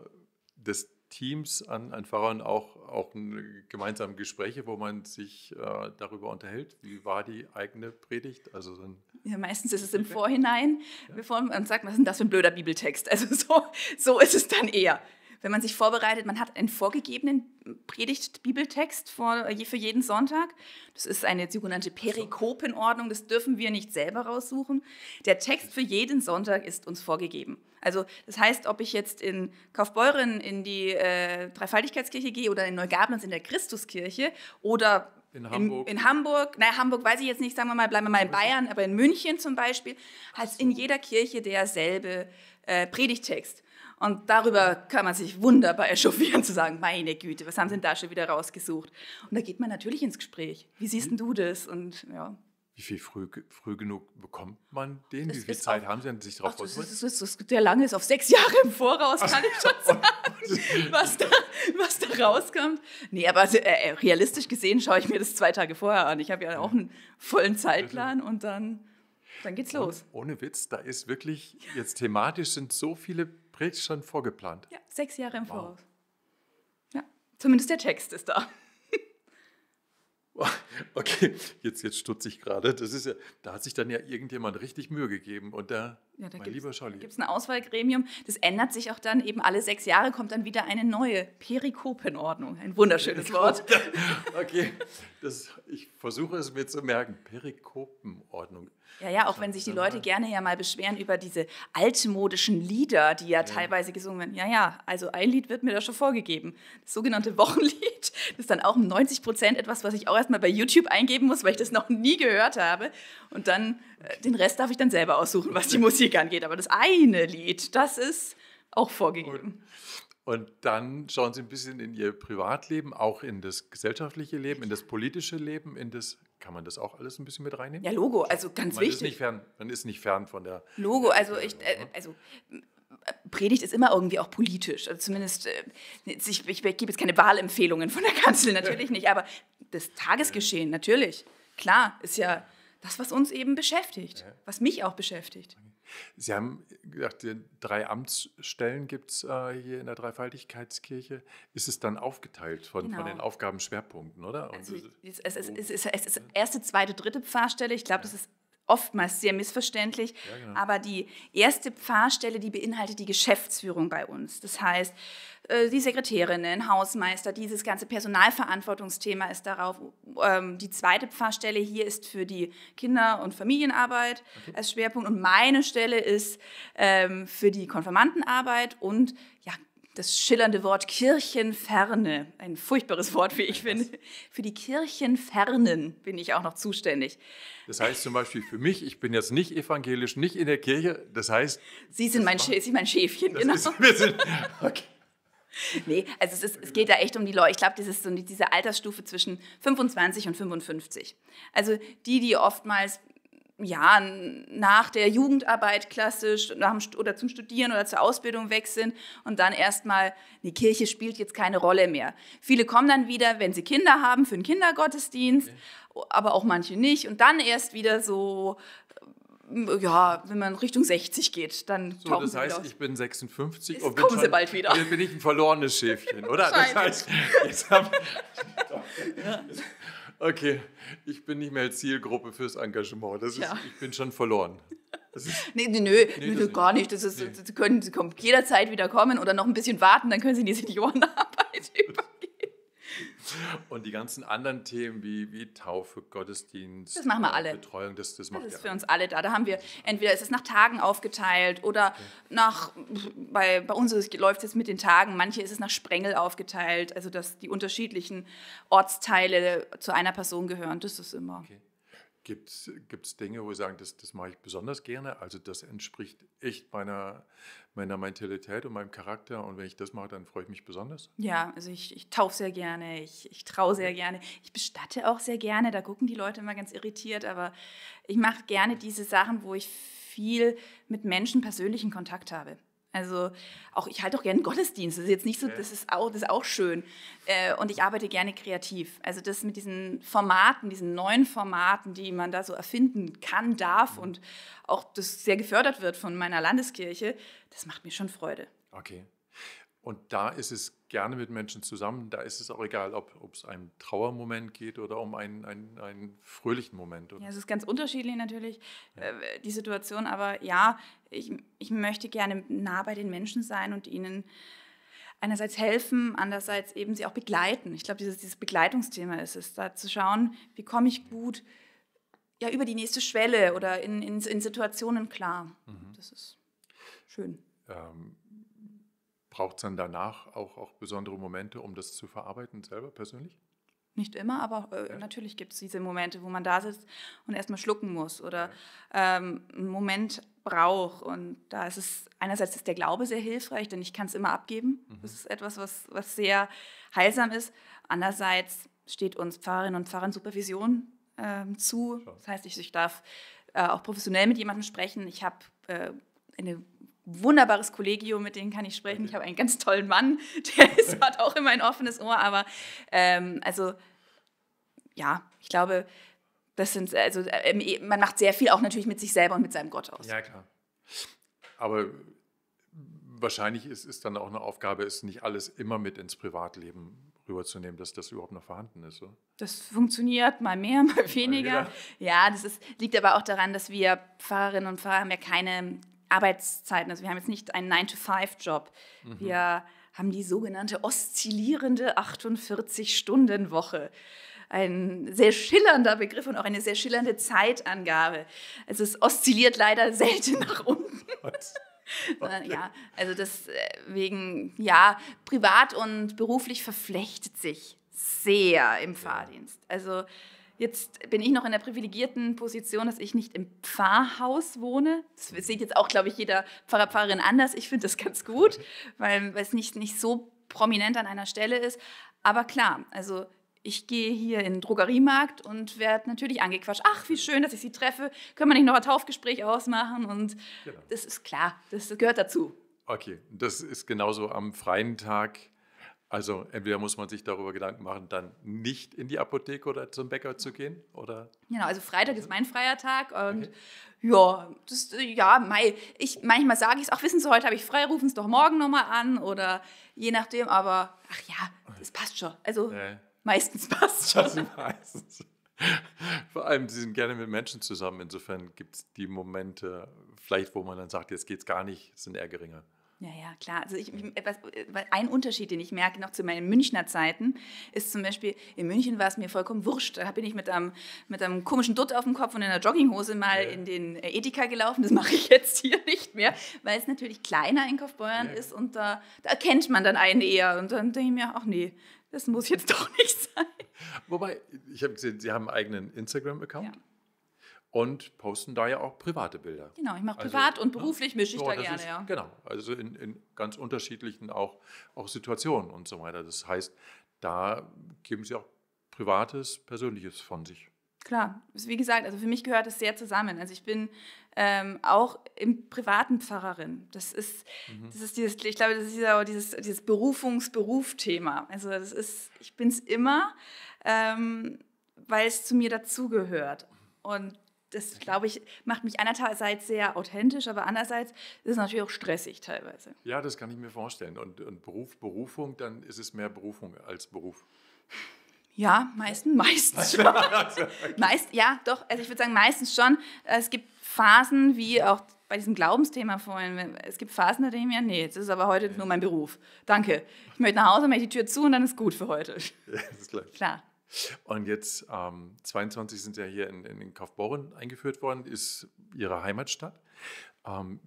S2: des Teams an, an Fahrern auch, auch gemeinsame Gespräche, wo man sich äh, darüber unterhält, wie war die eigene Predigt? Also so
S1: ja, meistens ist es im Vorhinein, ja. bevor man sagt, was ist denn das für ein blöder Bibeltext? Also so, so ist es dann eher. Wenn man sich vorbereitet, man hat einen vorgegebenen Predigt-Bibeltext für jeden Sonntag. Das ist eine sogenannte Perikopenordnung, das dürfen wir nicht selber raussuchen. Der Text für jeden Sonntag ist uns vorgegeben. Also das heißt, ob ich jetzt in Kaufbeuren in die äh, Dreifaltigkeitskirche gehe oder in Neugablitz in der Christuskirche oder in Hamburg. In, in Hamburg, naja, Hamburg weiß ich jetzt nicht, sagen wir mal, bleiben wir mal in Bayern, aber in München zum Beispiel, hat so. in jeder Kirche derselbe äh, Predigtext. Und darüber kann man sich wunderbar echauffieren, zu sagen, meine Güte, was haben sie denn da schon wieder rausgesucht? Und da geht man natürlich ins Gespräch. Wie siehst mhm. denn du das? Und ja
S2: wie viel früh, früh genug bekommt man den? Es wie viel Zeit auch, haben Sie denn, sich darauf vorzubereiten?
S1: Es gibt ja lange, ist auf sechs Jahre im Voraus, kann ich schon sagen, was da, was da rauskommt. Nee, aber äh, äh, realistisch gesehen schaue ich mir das zwei Tage vorher an. Ich habe ja auch einen vollen Zeitplan und dann, dann geht's los.
S2: Und ohne Witz, da ist wirklich, jetzt thematisch sind so viele Bricks schon vorgeplant.
S1: Ja, sechs Jahre im Voraus. Ja, zumindest der Text ist da.
S2: Okay, jetzt, jetzt stutze ich gerade. Das ist ja, da hat sich dann ja irgendjemand richtig Mühe gegeben und da ja, da mein lieber Scholli. Gibt es ein
S1: Auswahlgremium? Das ändert sich auch dann eben alle sechs Jahre kommt dann wieder eine neue Perikopenordnung.
S2: Ein wunderschönes Wort. okay, das, ich versuche es mir zu merken. Perikopenordnung.
S1: Ja, ja, auch wenn sich die Leute gerne ja mal beschweren über diese altmodischen Lieder, die ja, ja, teilweise gesungen werden. Ja, ja, also ein Lied wird mir da schon vorgegeben. Das sogenannte Wochenlied ist dann auch um 90 Prozent etwas, was ich auch erstmal bei YouTube eingeben muss, weil ich das noch nie gehört habe. Und dann den Rest darf ich dann selber aussuchen, was die Musik angeht. Aber das eine Lied, das ist auch vorgegeben.
S2: Und dann schauen Sie ein bisschen in Ihr Privatleben, auch in das gesellschaftliche Leben, in das politische Leben, in das kann man das auch alles ein bisschen mit reinnehmen? Ja, Logo, also ganz man wichtig. Ist nicht fern, man ist nicht fern von der.
S1: Logo, also ich, äh, also Predigt ist immer irgendwie auch politisch. Also zumindest, äh, ich, ich gebe jetzt keine Wahlempfehlungen von der Kanzel, natürlich nicht, aber das Tagesgeschehen, natürlich. Klar, ist ja das, was uns eben beschäftigt, ja. was mich auch beschäftigt.
S2: Sie haben gesagt, drei Amtsstellen gibt es äh, hier in der Dreifaltigkeitskirche. Ist es dann aufgeteilt von, genau. von den genau. Aufgabenschwerpunkten, oder? Also,
S1: es, ist, es, ist, es ist erste, zweite, dritte Pfarrstelle. Ich glaube, ja. das ist oftmals sehr missverständlich. Ja, genau. Aber die erste Pfarrstelle, die beinhaltet die Geschäftsführung bei uns. Das heißt, äh, die Sekretärinnen, Hausmeister, dieses ganze Personalverantwortungsthema ist darauf. Ähm, die zweite Pfarrstelle hier ist für die Kinder- und Familienarbeit okay. als Schwerpunkt und meine Stelle ist ähm, für die Konfirmandenarbeit und ja, das schillernde Wort Kirchenferne, ein furchtbares Wort, wie ich finde. Für die Kirchenfernen bin ich auch noch zuständig.
S2: Das heißt zum Beispiel für mich, ich bin jetzt nicht evangelisch, nicht in der Kirche, das heißt...
S1: Sie sind mein, war, Sie mein Schäfchen, genau. Ist,
S2: sind, okay.
S1: nee, also es, ist, es geht da echt um die Leute. Ich glaube, das ist so diese Altersstufe zwischen 25 und 55. Also die, die oftmals ja, nach der Jugendarbeit klassisch oder zum Studieren oder zur Ausbildung weg sind und dann erstmal, die Kirche spielt jetzt keine Rolle mehr. Viele kommen dann wieder, wenn sie Kinder haben, für den Kindergottesdienst, okay. aber auch manche nicht. Und dann erst wieder so ja, wenn man Richtung 60 geht, dann so, tauchen das sie heißt, aus. ich
S2: bin 56 jetzt und bin kommen schon, sie bald wieder. Dann bin ich ein verlorenes Schäfchen, oder? das heißt, jetzt hab, okay, ich bin nicht mehr Zielgruppe fürs Engagement. Das ist, ja. ich bin schon verloren. Das ist, nee, nö, nee, nö gar nicht. Das ist, nee.
S1: Sie können, Sie können jederzeit wieder kommen oder noch ein bisschen warten, dann können Sie in die Seniorenarbeit über.
S2: Und die ganzen anderen Themen wie, wie Taufe, Gottesdienst, das machen wir äh, alle. Betreuung, das, das, das ist für alle. uns
S1: alle da. Da haben wir, entweder ist es nach Tagen aufgeteilt oder okay. nach, bei, bei uns läuft es jetzt mit den Tagen, manche ist es nach Sprengel aufgeteilt, also dass die unterschiedlichen Ortsteile zu einer Person gehören, das ist immer. Okay
S2: gibt es Dinge, wo ich sagen, das, das mache ich besonders gerne. Also das entspricht echt meiner, meiner Mentalität und meinem Charakter. Und wenn ich das mache, dann freue ich mich besonders.
S1: Ja, also ich, ich taufe sehr gerne, ich, ich traue sehr gerne, ich bestatte auch sehr gerne. Da gucken die Leute immer ganz irritiert, aber ich mache gerne diese Sachen, wo ich viel mit Menschen persönlichen Kontakt habe. Also auch ich halte auch gerne Gottesdienst. Das ist jetzt nicht so, das ist auch, das ist auch schön. Äh, und ich arbeite gerne kreativ. Also das mit diesen Formaten, diesen neuen Formaten, die man da so erfinden kann, darf mhm. und auch das sehr gefördert wird von meiner Landeskirche, das macht mir schon Freude.
S2: Okay. Und da ist es gerne mit Menschen zusammen. Da ist es auch egal, ob es einen Trauermoment geht oder um einen, einen, einen fröhlichen Moment. Ja, es
S1: ist ganz unterschiedlich natürlich, ja. äh, die Situation. Aber ja, ich, ich möchte gerne nah bei den Menschen sein und ihnen einerseits helfen, andererseits eben sie auch begleiten. Ich glaube, dieses, dieses Begleitungsthema ist es, da zu schauen, wie komme ich gut ja, über die nächste Schwelle oder in, in, in Situationen klar.
S2: Mhm. Das ist schön. Ähm braucht es dann danach auch, auch besondere Momente, um das zu verarbeiten selber persönlich?
S1: Nicht immer, aber äh, ja. natürlich gibt es diese Momente, wo man da sitzt und erstmal schlucken muss oder ja. ähm, einen Moment braucht. Und da ist es, einerseits ist der Glaube sehr hilfreich, denn ich kann es immer abgeben. Mhm. Das ist etwas, was, was sehr heilsam ist. Andererseits steht uns Pfarrerinnen und Pfarrern Supervision ähm, zu. Das heißt, ich, ich darf äh, auch professionell mit jemandem sprechen. Ich habe äh, eine wunderbares Kollegium, mit denen kann ich sprechen. Ich habe einen ganz tollen Mann, der ist, hat auch immer ein offenes Ohr, aber ähm, also ja, ich glaube, das sind also ähm, eh, man macht sehr viel auch natürlich mit sich selber und mit seinem Gott aus.
S2: Ja, klar. Aber wahrscheinlich ist, ist dann auch eine Aufgabe, es nicht alles immer mit ins Privatleben rüberzunehmen, dass das überhaupt noch vorhanden ist. Oder?
S1: Das funktioniert mal mehr, mal weniger. ja, das ist, liegt aber auch daran, dass wir Pfarrerinnen und Pfarrer haben ja keine Arbeitszeiten. Also wir haben jetzt nicht einen 9-to-5-Job. Mhm. Wir haben die sogenannte oszillierende 48-Stunden-Woche. Ein sehr schillernder Begriff und auch eine sehr schillernde Zeitangabe. Also es oszilliert leider selten nach
S2: unten. Was?
S1: Okay. Ja, also deswegen, äh, ja, privat und beruflich verflechtet sich sehr im Fahrdienst. Also Jetzt bin ich noch in der privilegierten Position, dass ich nicht im Pfarrhaus wohne. Das sieht jetzt auch, glaube ich, jeder Pfarrer, Pfarrerin anders. Ich finde das ganz gut, weil es nicht, nicht so prominent an einer Stelle ist. Aber klar, also ich gehe hier in den Drogeriemarkt und werde natürlich angequatscht. Ach, wie schön, dass ich Sie treffe. Können wir nicht noch ein Taufgespräch ausmachen? Und genau. das ist klar, das
S2: gehört dazu. Okay, das ist genauso am freien Tag also entweder muss man sich darüber Gedanken machen, dann nicht in die Apotheke oder zum Bäcker zu gehen, oder?
S1: Genau, also Freitag ist mein freier Tag und okay. ja, das, äh, ja, Mai, ich manchmal sage ich es, ach wissen Sie, heute habe ich frei, rufen Sie doch morgen nochmal an oder je nachdem, aber ach ja, es passt schon. Also nee. meistens passt schon. Also
S2: meistens. Vor allem, Sie sind gerne mit Menschen zusammen, insofern gibt es die Momente vielleicht, wo man dann sagt, jetzt geht es gar nicht, sind eher geringer.
S1: Ja, ja, klar. Also ich, etwas, ein Unterschied, den ich merke noch zu meinen Münchner Zeiten, ist zum Beispiel, in München war es mir vollkommen wurscht. Da bin ich mit einem, mit einem komischen Dutt auf dem Kopf und einer Jogginghose mal ja. in den äh, Edeka gelaufen. Das mache ich jetzt hier nicht mehr, weil es natürlich kleiner in Kaufbeuren ja. ist und da, da erkennt man dann einen eher. Und dann denke ich mir, ach nee, das muss jetzt doch nicht sein.
S2: Wobei, ich habe gesehen, Sie haben einen eigenen Instagram-Account. Ja und posten da ja auch private Bilder.
S1: Genau, ich mache also, privat also, und ne? beruflich mische ich so, da gerne, ist, ja. Genau,
S2: also in, in, ganz unterschiedlichen auch, auch Situationen und so weiter. Das heißt, da geben sie auch Privates, Persönliches von sich.
S1: Klar, wie gesagt, also für mich gehört es sehr zusammen. Also ich bin ähm, auch im privaten Pfarrerin. Das ist, mhm. das ist dieses, ich glaube, das ist dieser, dieses, dieses Berufungs-Beruf-Thema. Also das ist, ich bin es immer, ähm, weil es zu mir dazugehört. Und das, glaube ich, macht mich einerseits sehr authentisch, aber andererseits ist es natürlich auch stressig teilweise.
S2: Ja, das kann ich mir vorstellen. Und, und Beruf, Berufung, dann ist es mehr Berufung als Beruf.
S1: Ja, meistens, meistens schon.
S2: Meist,
S1: ja, doch. Also ich würde sagen, meistens schon. Es gibt Phasen, wie auch bei diesem Glaubensthema vorhin. Es gibt Phasen, da denke ich mir, nee, das ist aber heute nur mein Beruf. Danke. Ich möchte nach Hause, mache die Tür zu und dann ist gut für heute. Ja,
S2: das ist klar. Klar. Und jetzt, ähm, 22 sind ja hier in, in Kaufbeuren eingeführt worden, ist Ihre Heimatstadt. Ähm,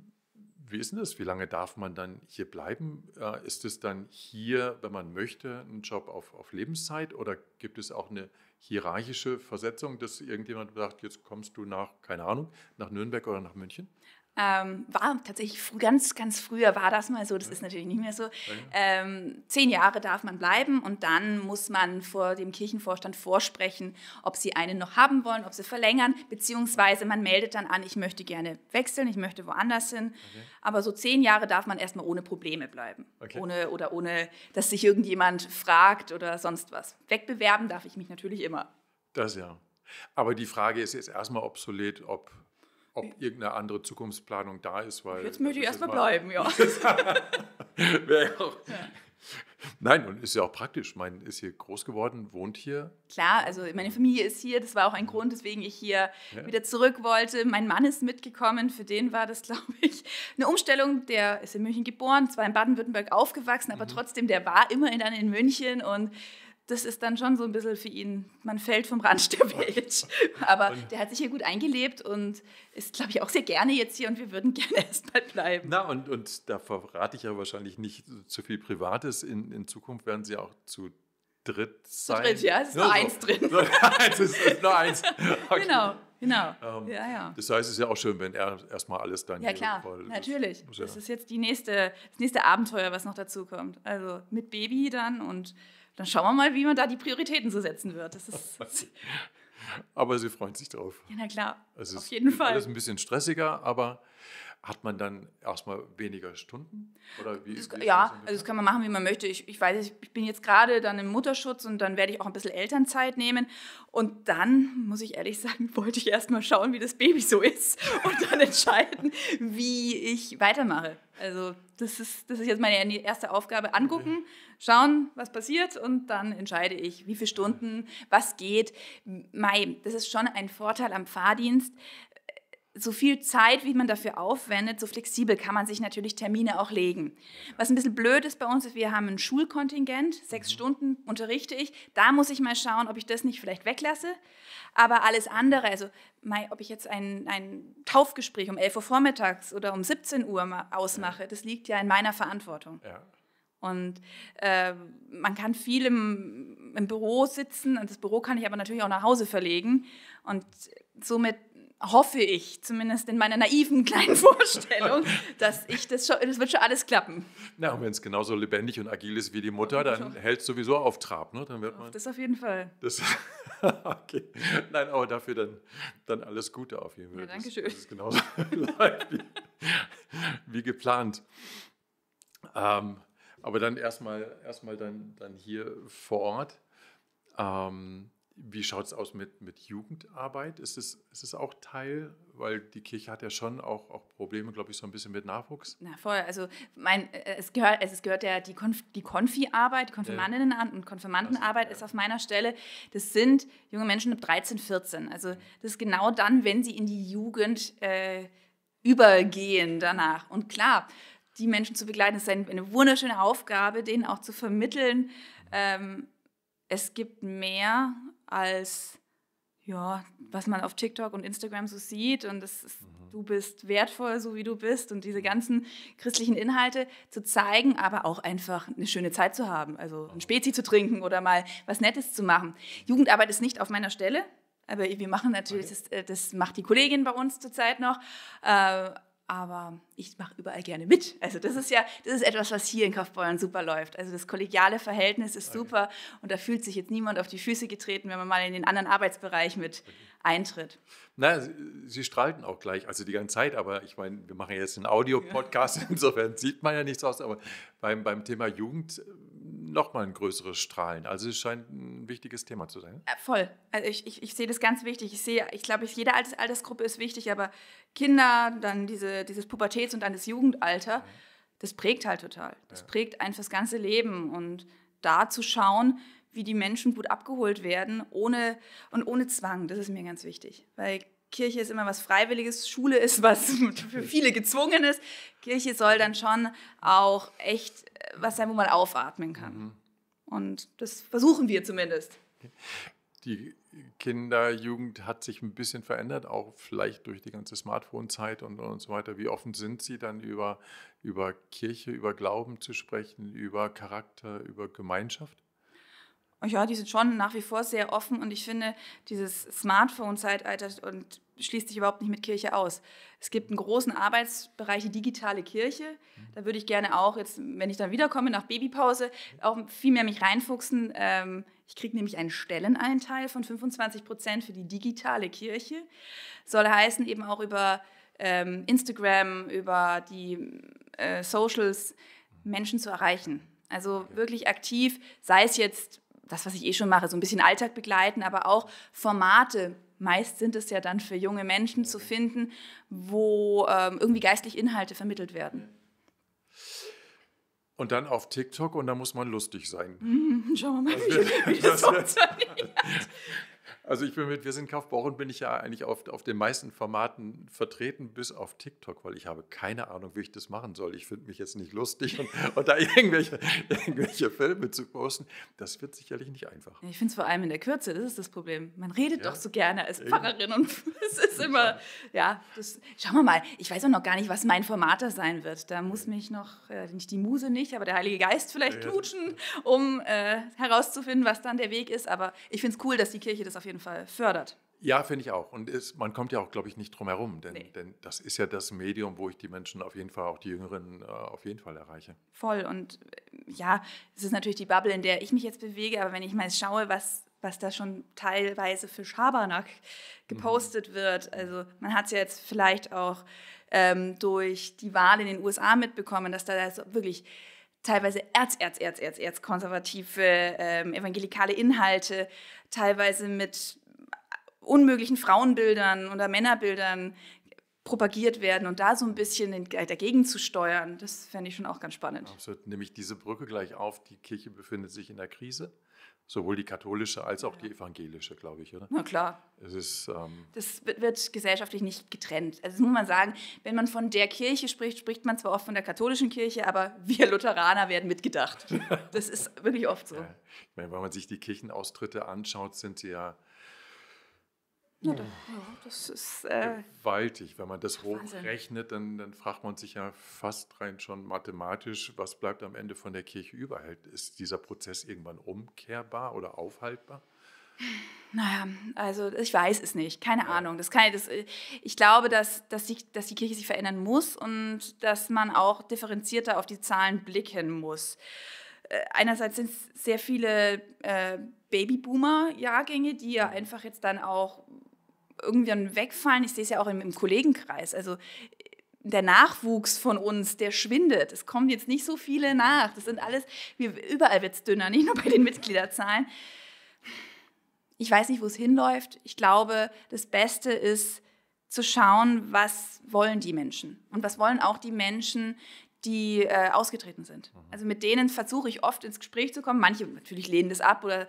S2: wie ist denn das? Wie lange darf man dann hier bleiben? Äh, ist es dann hier, wenn man möchte, ein Job auf, auf Lebenszeit oder gibt es auch eine hierarchische Versetzung, dass irgendjemand sagt, jetzt kommst du nach, keine Ahnung, nach Nürnberg oder nach München?
S1: Ähm, war tatsächlich ganz, ganz früher war das mal so, das ist natürlich nicht mehr so. Ähm, zehn Jahre darf man bleiben und dann muss man vor dem Kirchenvorstand vorsprechen, ob sie einen noch haben wollen, ob sie verlängern, beziehungsweise man meldet dann an, ich möchte gerne wechseln, ich möchte woanders hin. Okay. Aber so zehn Jahre darf man erstmal ohne Probleme bleiben. Okay. Ohne oder ohne, dass sich irgendjemand fragt oder sonst was. Wegbewerben darf ich mich natürlich immer.
S2: Das ja. Aber die Frage ist jetzt erstmal obsolet, ob ob irgendeine andere Zukunftsplanung da ist. Weil jetzt möchte ich erstmal bleiben, ja.
S1: Wäre ja auch,
S2: Nein, und ist ja auch praktisch. Mein ist hier groß geworden, wohnt hier.
S1: Klar, also meine Familie ist hier. Das war auch ein mhm. Grund, weswegen ich hier ja. wieder zurück wollte. Mein Mann ist mitgekommen. Für den war das, glaube ich, eine Umstellung. Der ist in München geboren, zwar in Baden-Württemberg aufgewachsen, aber mhm. trotzdem, der war immer dann in München und das ist dann schon so ein bisschen für ihn, man fällt vom Rand der Welt. Aber der hat sich hier gut eingelebt und ist, glaube ich, auch sehr gerne jetzt hier und wir würden gerne erstmal
S2: bleiben. Na, und, und da verrate ich ja wahrscheinlich nicht zu viel Privates. In, in Zukunft werden sie auch zu dritt sein. Zu dritt, ja, es ist nur, nur eins drin. es ist, nur eins. Okay. Genau.
S1: Genau. Ähm, ja, ja.
S2: Das heißt, es ist ja auch schön, wenn er erstmal alles dann. Ja, klar,
S1: natürlich. Das, ja. das ist jetzt die nächste, das nächste Abenteuer, was noch dazu kommt. Also mit Baby dann und dann schauen wir mal, wie man da die Prioritäten so setzen wird. Das ist
S2: aber sie freut sich drauf. Ja, na
S1: klar. Es auf jeden Fall. Alles ein
S2: bisschen stressiger, aber hat man dann erstmal weniger Stunden? Oder wie, das, wie ja,
S1: das also das kann man machen, wie man möchte. Ich, ich weiß, ich bin jetzt gerade dann im Mutterschutz und dann werde ich auch ein bisschen Elternzeit nehmen. Und dann, muss ich ehrlich sagen, wollte ich erstmal schauen, wie das Baby so ist und dann entscheiden, wie ich weitermache. Also das ist, das ist jetzt meine erste Aufgabe. Angucken, schauen, was passiert und dann entscheide ich, wie viele Stunden, was geht. Mai, das ist schon ein Vorteil am Fahrdienst so viel Zeit, wie man dafür aufwendet, so flexibel kann man sich natürlich Termine auch legen. Was ein bisschen blöd ist bei uns, ist, wir haben ein Schulkontingent, sechs mhm. Stunden unterrichte ich. Da muss ich mal schauen, ob ich das nicht vielleicht weglasse. Aber alles andere, also ob ich jetzt ein, ein Taufgespräch um 11 Uhr vormittags oder um 17 Uhr ausmache, das liegt ja in meiner Verantwortung. Ja. Und äh, man kann viel im, im Büro sitzen und das Büro kann ich aber natürlich auch nach Hause verlegen. Und somit hoffe ich, zumindest in meiner naiven kleinen Vorstellung, dass ich das schon, das wird schon alles klappen.
S2: Na, und wenn es genauso lebendig und agil ist wie die Mutter, dann hält es sowieso auf Trab, ne? Dann wird man, das
S1: auf jeden Fall.
S2: Das, okay. Nein, aber dafür dann, dann alles Gute auf jeden Fall. Ja, danke schön. Das, das ist genauso wie, wie geplant. Ähm, aber dann erstmal erst, dann, dann hier vor Ort. Ähm, wie schaut es aus mit, mit Jugendarbeit? Ist es, ist es auch Teil, weil die Kirche hat ja schon auch, auch Probleme, glaube ich, so ein bisschen mit Nachwuchs?
S1: Na voll, also mein, äh, es, gehört, es gehört ja die, Konf, die Konfi-Arbeit, Konfirmandinnen- ja. und Konfirmandenarbeit also, ist auf meiner Stelle, das sind junge Menschen ab 13, 14. Also mhm. das ist genau dann, wenn sie in die Jugend äh, übergehen danach. Mhm. Und klar, die Menschen zu begleiten, ist eine wunderschöne Aufgabe, denen auch zu vermitteln, ähm, es gibt mehr als ja, was man auf TikTok und Instagram so sieht und das ist, mhm. du bist wertvoll, so wie du bist und diese mhm. ganzen christlichen Inhalte zu zeigen, aber auch einfach eine schöne Zeit zu haben, also ein Spezi zu trinken oder mal was Nettes zu machen. Jugendarbeit ist nicht auf meiner Stelle, aber wir machen natürlich, okay. das, äh, das macht die Kollegin bei uns zurzeit noch, äh, aber ich mache überall gerne mit. Also das ist ja, das ist etwas, was hier in Kaufbeuren super läuft. Also das kollegiale Verhältnis ist super und da fühlt sich jetzt niemand auf die Füße getreten, wenn man mal in den anderen Arbeitsbereich mit eintritt.
S2: Na, Sie, Sie strahlten auch gleich, also die ganze Zeit, aber ich meine, wir machen jetzt einen Audio-Podcast, ja. insofern sieht man ja nichts aus, aber beim, beim Thema Jugend nochmal ein größeres Strahlen. Also es scheint ein wichtiges Thema zu sein. Äh,
S1: voll. Also ich, ich, ich sehe das ganz wichtig. Ich sehe, ich glaube, jede Altersgruppe ist wichtig, aber Kinder, dann diese, dieses Pubertäts- und dann das Jugendalter, mhm. das prägt halt total. Das ja. prägt einfach das ganze Leben. Und da zu schauen, wie die Menschen gut abgeholt werden, ohne und ohne Zwang, das ist mir ganz wichtig. Weil Kirche ist immer was Freiwilliges, Schule ist was für viele gezwungen ist. Kirche soll dann schon auch echt äh, was sein, wo man aufatmen kann. Mhm. Und das versuchen wir zumindest.
S2: Die Kinderjugend hat sich ein bisschen verändert, auch vielleicht durch die ganze Smartphone-Zeit und, und so weiter. Wie offen sind Sie dann über, über Kirche, über Glauben zu sprechen, über Charakter, über Gemeinschaft?
S1: Und ja, die sind schon nach wie vor sehr offen und ich finde, dieses Smartphone-Zeitalter und schließt sich überhaupt nicht mit Kirche aus. Es gibt einen großen Arbeitsbereich, die digitale Kirche. Da würde ich gerne auch jetzt, wenn ich dann wiederkomme nach Babypause, auch viel mehr mich reinfuchsen. Ähm, ich kriege nämlich einen Stelleneinteil von 25 Prozent für die digitale Kirche. Soll heißen, eben auch über ähm, Instagram, über die äh, Socials Menschen zu erreichen. Also wirklich aktiv, sei es jetzt das, was ich eh schon mache, so ein bisschen Alltag begleiten, aber auch Formate. Meist sind es ja dann für junge Menschen zu finden, wo ähm, irgendwie geistlich Inhalte vermittelt werden.
S2: Und dann auf TikTok und da muss man lustig sein.
S1: Mhm, schauen wir mal, also wie, das, wie das funktioniert.
S2: Also ich bin mit Wir sind und bin ich ja eigentlich auf, auf den meisten Formaten vertreten, bis auf TikTok, weil ich habe keine Ahnung, wie ich das machen soll. Ich finde mich jetzt nicht lustig und, und da irgendwelche, irgendwelche Filme zu posten, das wird sicherlich nicht einfach.
S1: ich finde es vor allem in der Kürze, das ist das Problem. Man redet ja. doch so gerne als Pfarrerin und es ist immer, ja, das, schauen wir mal, ich weiß auch noch gar nicht, was mein Format da sein wird. Da muss mich noch, äh, nicht die Muse nicht, aber der Heilige Geist vielleicht ja, ja. um äh, herauszufinden, was dann der Weg ist. Aber ich finde es cool, dass die Kirche das auf jeden Fall jeden Fall fördert.
S2: Ja, finde ich auch. Und ist, man kommt ja auch, glaube ich, nicht drum herum, denn, nee. denn, das ist ja das Medium, wo ich die Menschen auf jeden Fall, auch die Jüngeren, äh, auf jeden Fall erreiche.
S1: Voll. Und äh, ja, es ist natürlich die Bubble, in der ich mich jetzt bewege, aber wenn ich mal schaue, was, was da schon teilweise für Schabernack gepostet mhm. wird, mhm. also man hat es ja jetzt vielleicht auch ähm, durch die Wahl in den USA mitbekommen, dass da das wirklich teilweise erz, erz, erz, erz, erz konservative ähm, evangelikale Inhalte teilweise mit äh, unmöglichen Frauenbildern oder Männerbildern propagiert werden und da so ein bisschen äh, dagegen zu steuern, das fände ich schon auch ganz spannend.
S2: Absolut. Nämlich diese Brücke gleich auf, die Kirche befindet sich in der Krise. Sowohl die katholische als auch die evangelische, glaube ich, oder? Na klar. Es ist, ähm
S1: das wird, gesellschaftlich nicht getrennt. Also das muss man sagen, wenn man von der Kirche spricht, spricht man zwar oft von der katholischen Kirche, aber wir Lutheraner werden mitgedacht. Das ist wirklich oft so. Ja.
S2: Ich meine, wenn man sich die Kirchenaustritte anschaut, sind sie ja ja,
S1: das ist äh,
S2: gewaltig. Wenn man das hochrechnet, dann, dann fragt man sich ja fast rein schon mathematisch, was bleibt am Ende von der Kirche über? Halt, ist dieser Prozess irgendwann umkehrbar oder aufhaltbar?
S1: Naja, also ich weiß es nicht, keine ja. Ahnung. Das kann, das, äh, ich glaube, dass, dass, die, dass die Kirche sich verändern muss und dass man auch differenzierter auf die Zahlen blicken muss äh, einerseits sind es sehr viele äh, Babyboomer-Jahrgänge, die ja mhm. einfach jetzt dann auch irgendwann wegfallen. Ich sehe es ja auch im, im Kollegenkreis. Also der Nachwuchs von uns, der schwindet. Es kommen jetzt nicht so viele nach. Das sind alles, wir, überall wird es dünner, nicht nur bei den Mitgliederzahlen. Ich weiß nicht, wo es hinläuft. Ich glaube, das Beste ist zu schauen, was wollen die Menschen und was wollen auch die Menschen, die äh, ausgetreten sind. Mhm. Also mit denen versuche ich oft ins Gespräch zu kommen. Manche natürlich lehnen das ab oder mhm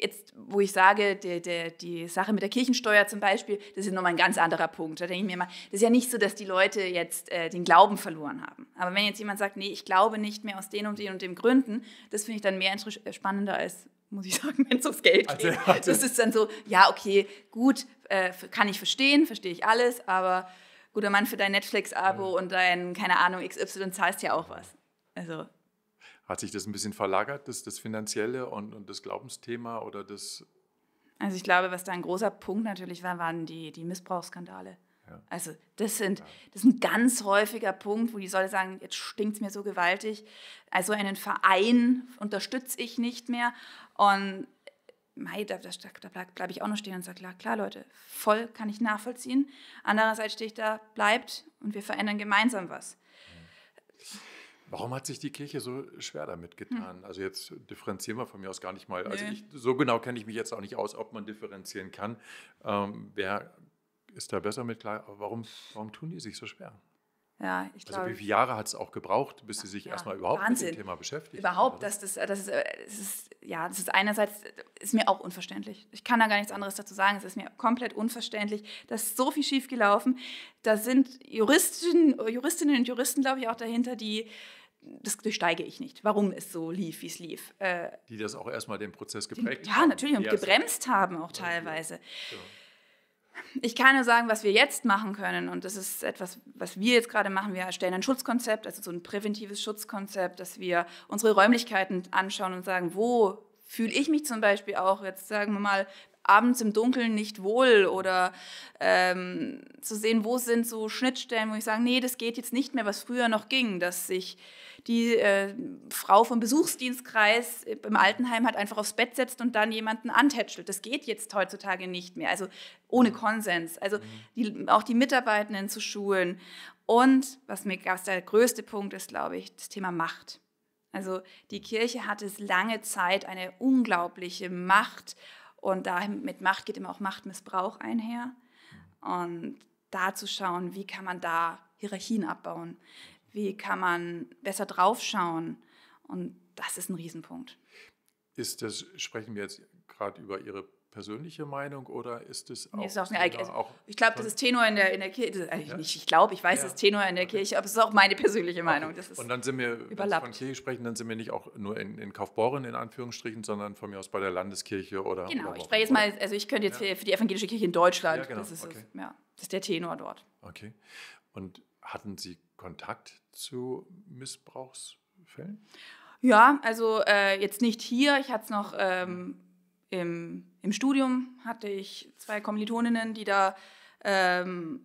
S1: jetzt, wo ich sage, die, die, die Sache mit der Kirchensteuer zum Beispiel, das ist nochmal ein ganz anderer Punkt. Da denke ich mir immer, das ist ja nicht so, dass die Leute jetzt äh, den Glauben verloren haben. Aber wenn jetzt jemand sagt, nee, ich glaube nicht mehr aus den und den und den Gründen, das finde ich dann mehr äh, spannender als, muss ich sagen, wenn es ums Geld also, geht. Also das ist dann so, ja, okay, gut, äh, kann ich verstehen, verstehe ich alles, aber guter Mann für dein Netflix-Abo ja. Mhm. und dein, keine Ahnung, XY zahlst ja auch was. Also
S2: hat sich das ein bisschen verlagert, das, das finanzielle und, und das Glaubensthema oder das?
S1: Also ich glaube, was da ein großer Punkt natürlich war, waren die, die Missbrauchsskandale. Ja. Also das, sind, ja. das ist ein ganz häufiger Punkt, wo die Leute sagen, jetzt stinkt es mir so gewaltig, also einen Verein unterstütze ich nicht mehr. Und mei, da, da, da bleibe ich auch noch stehen und sage, klar, klar, Leute, voll kann ich nachvollziehen. Andererseits stehe ich da, bleibt und wir verändern gemeinsam was.
S2: Ja. Warum hat sich die Kirche so schwer damit hm. getan? Hm. Also jetzt differenzieren wir von mir aus gar nicht mal. Also nee. Also ich, so genau kenne ich mich jetzt auch nicht aus, ob man differenzieren kann. Ähm, wer ist da besser mit klar? warum, warum tun die sich so schwer? Ja, ich glaube. Also wie viele Jahre hat es auch gebraucht, bis sie sich ja, erstmal überhaupt Wahnsinn. mit dem Thema beschäftigt?
S1: Überhaupt, dass das, äh, das, ist, das äh, ist, ja, das ist einerseits ist mir auch unverständlich. Ich kann da gar nichts anderes dazu sagen. Es ist mir komplett unverständlich, dass so viel schiefgelaufen. Da sind Juristen, äh, Juristinnen und Juristen, glaube ich, auch dahinter, die das durchsteige ich nicht, warum es so lief, wie es lief. Äh,
S2: die das auch erstmal den Prozess geprägt die, haben. Ja, natürlich, und gebremst
S1: haben auch teilweise.
S2: Ja.
S1: Ich kann nur sagen, was wir jetzt machen können, und das ist etwas, was wir jetzt gerade machen. Wir erstellen ein Schutzkonzept, also so ein präventives Schutzkonzept, dass wir unsere Räumlichkeiten anschauen und sagen, wo fühle ich mich zum Beispiel auch jetzt, sagen wir mal, abends im Dunkeln nicht wohl oder ähm, zu sehen, wo sind so Schnittstellen, wo ich sage, nee, das geht jetzt nicht mehr, was früher noch ging, dass sich die äh, Frau vom Besuchsdienstkreis im Altenheim hat einfach aufs Bett setzt und dann jemanden antätschelt. Das geht jetzt heutzutage nicht mehr, also ohne Konsens. Also mhm. die, auch die Mitarbeitenden zu schulen. Und was mir was der größte Punkt ist, glaube ich, das Thema Macht. Also die Kirche hat es lange Zeit eine unglaubliche Macht und da mit Macht geht immer auch Machtmissbrauch einher. Und da zu schauen, wie kann man da Hierarchien abbauen? Wie kann man besser draufschauen? Und das ist ein Riesenpunkt.
S2: Ist das, sprechen wir jetzt gerade über Ihre persönliche Meinung oder ist es auch. Nee, ist auch eine, also, auch ich glaube, das ist
S1: Tenor in der, in der Kirche. ja? ich glaube, ich weiß, ja. das ist Tenor in der okay. Kirche, aber es ist auch meine persönliche Meinung. Okay. Das ist und
S2: dann sind wir, überlappt. wenn wir von Kirche sprechen, dann sind wir nicht auch nur in, in Kaufbeuren in Anführungsstrichen, sondern von mir aus bei der Landeskirche oder. Genau, oder ich spreche
S1: jetzt mal, also ich könnte jetzt ja. für die evangelische Kirche in Deutschland, genau. das, ist okay. ja, das ist der Tenor dort.
S2: Okay. Und hatten Sie Kontakt zu Missbrauchsfällen?
S1: Ja, also äh, jetzt nicht hier. Ich hatte es noch ähm, im, im Studium hatte ich zwei Kommilitoninnen, die da ähm,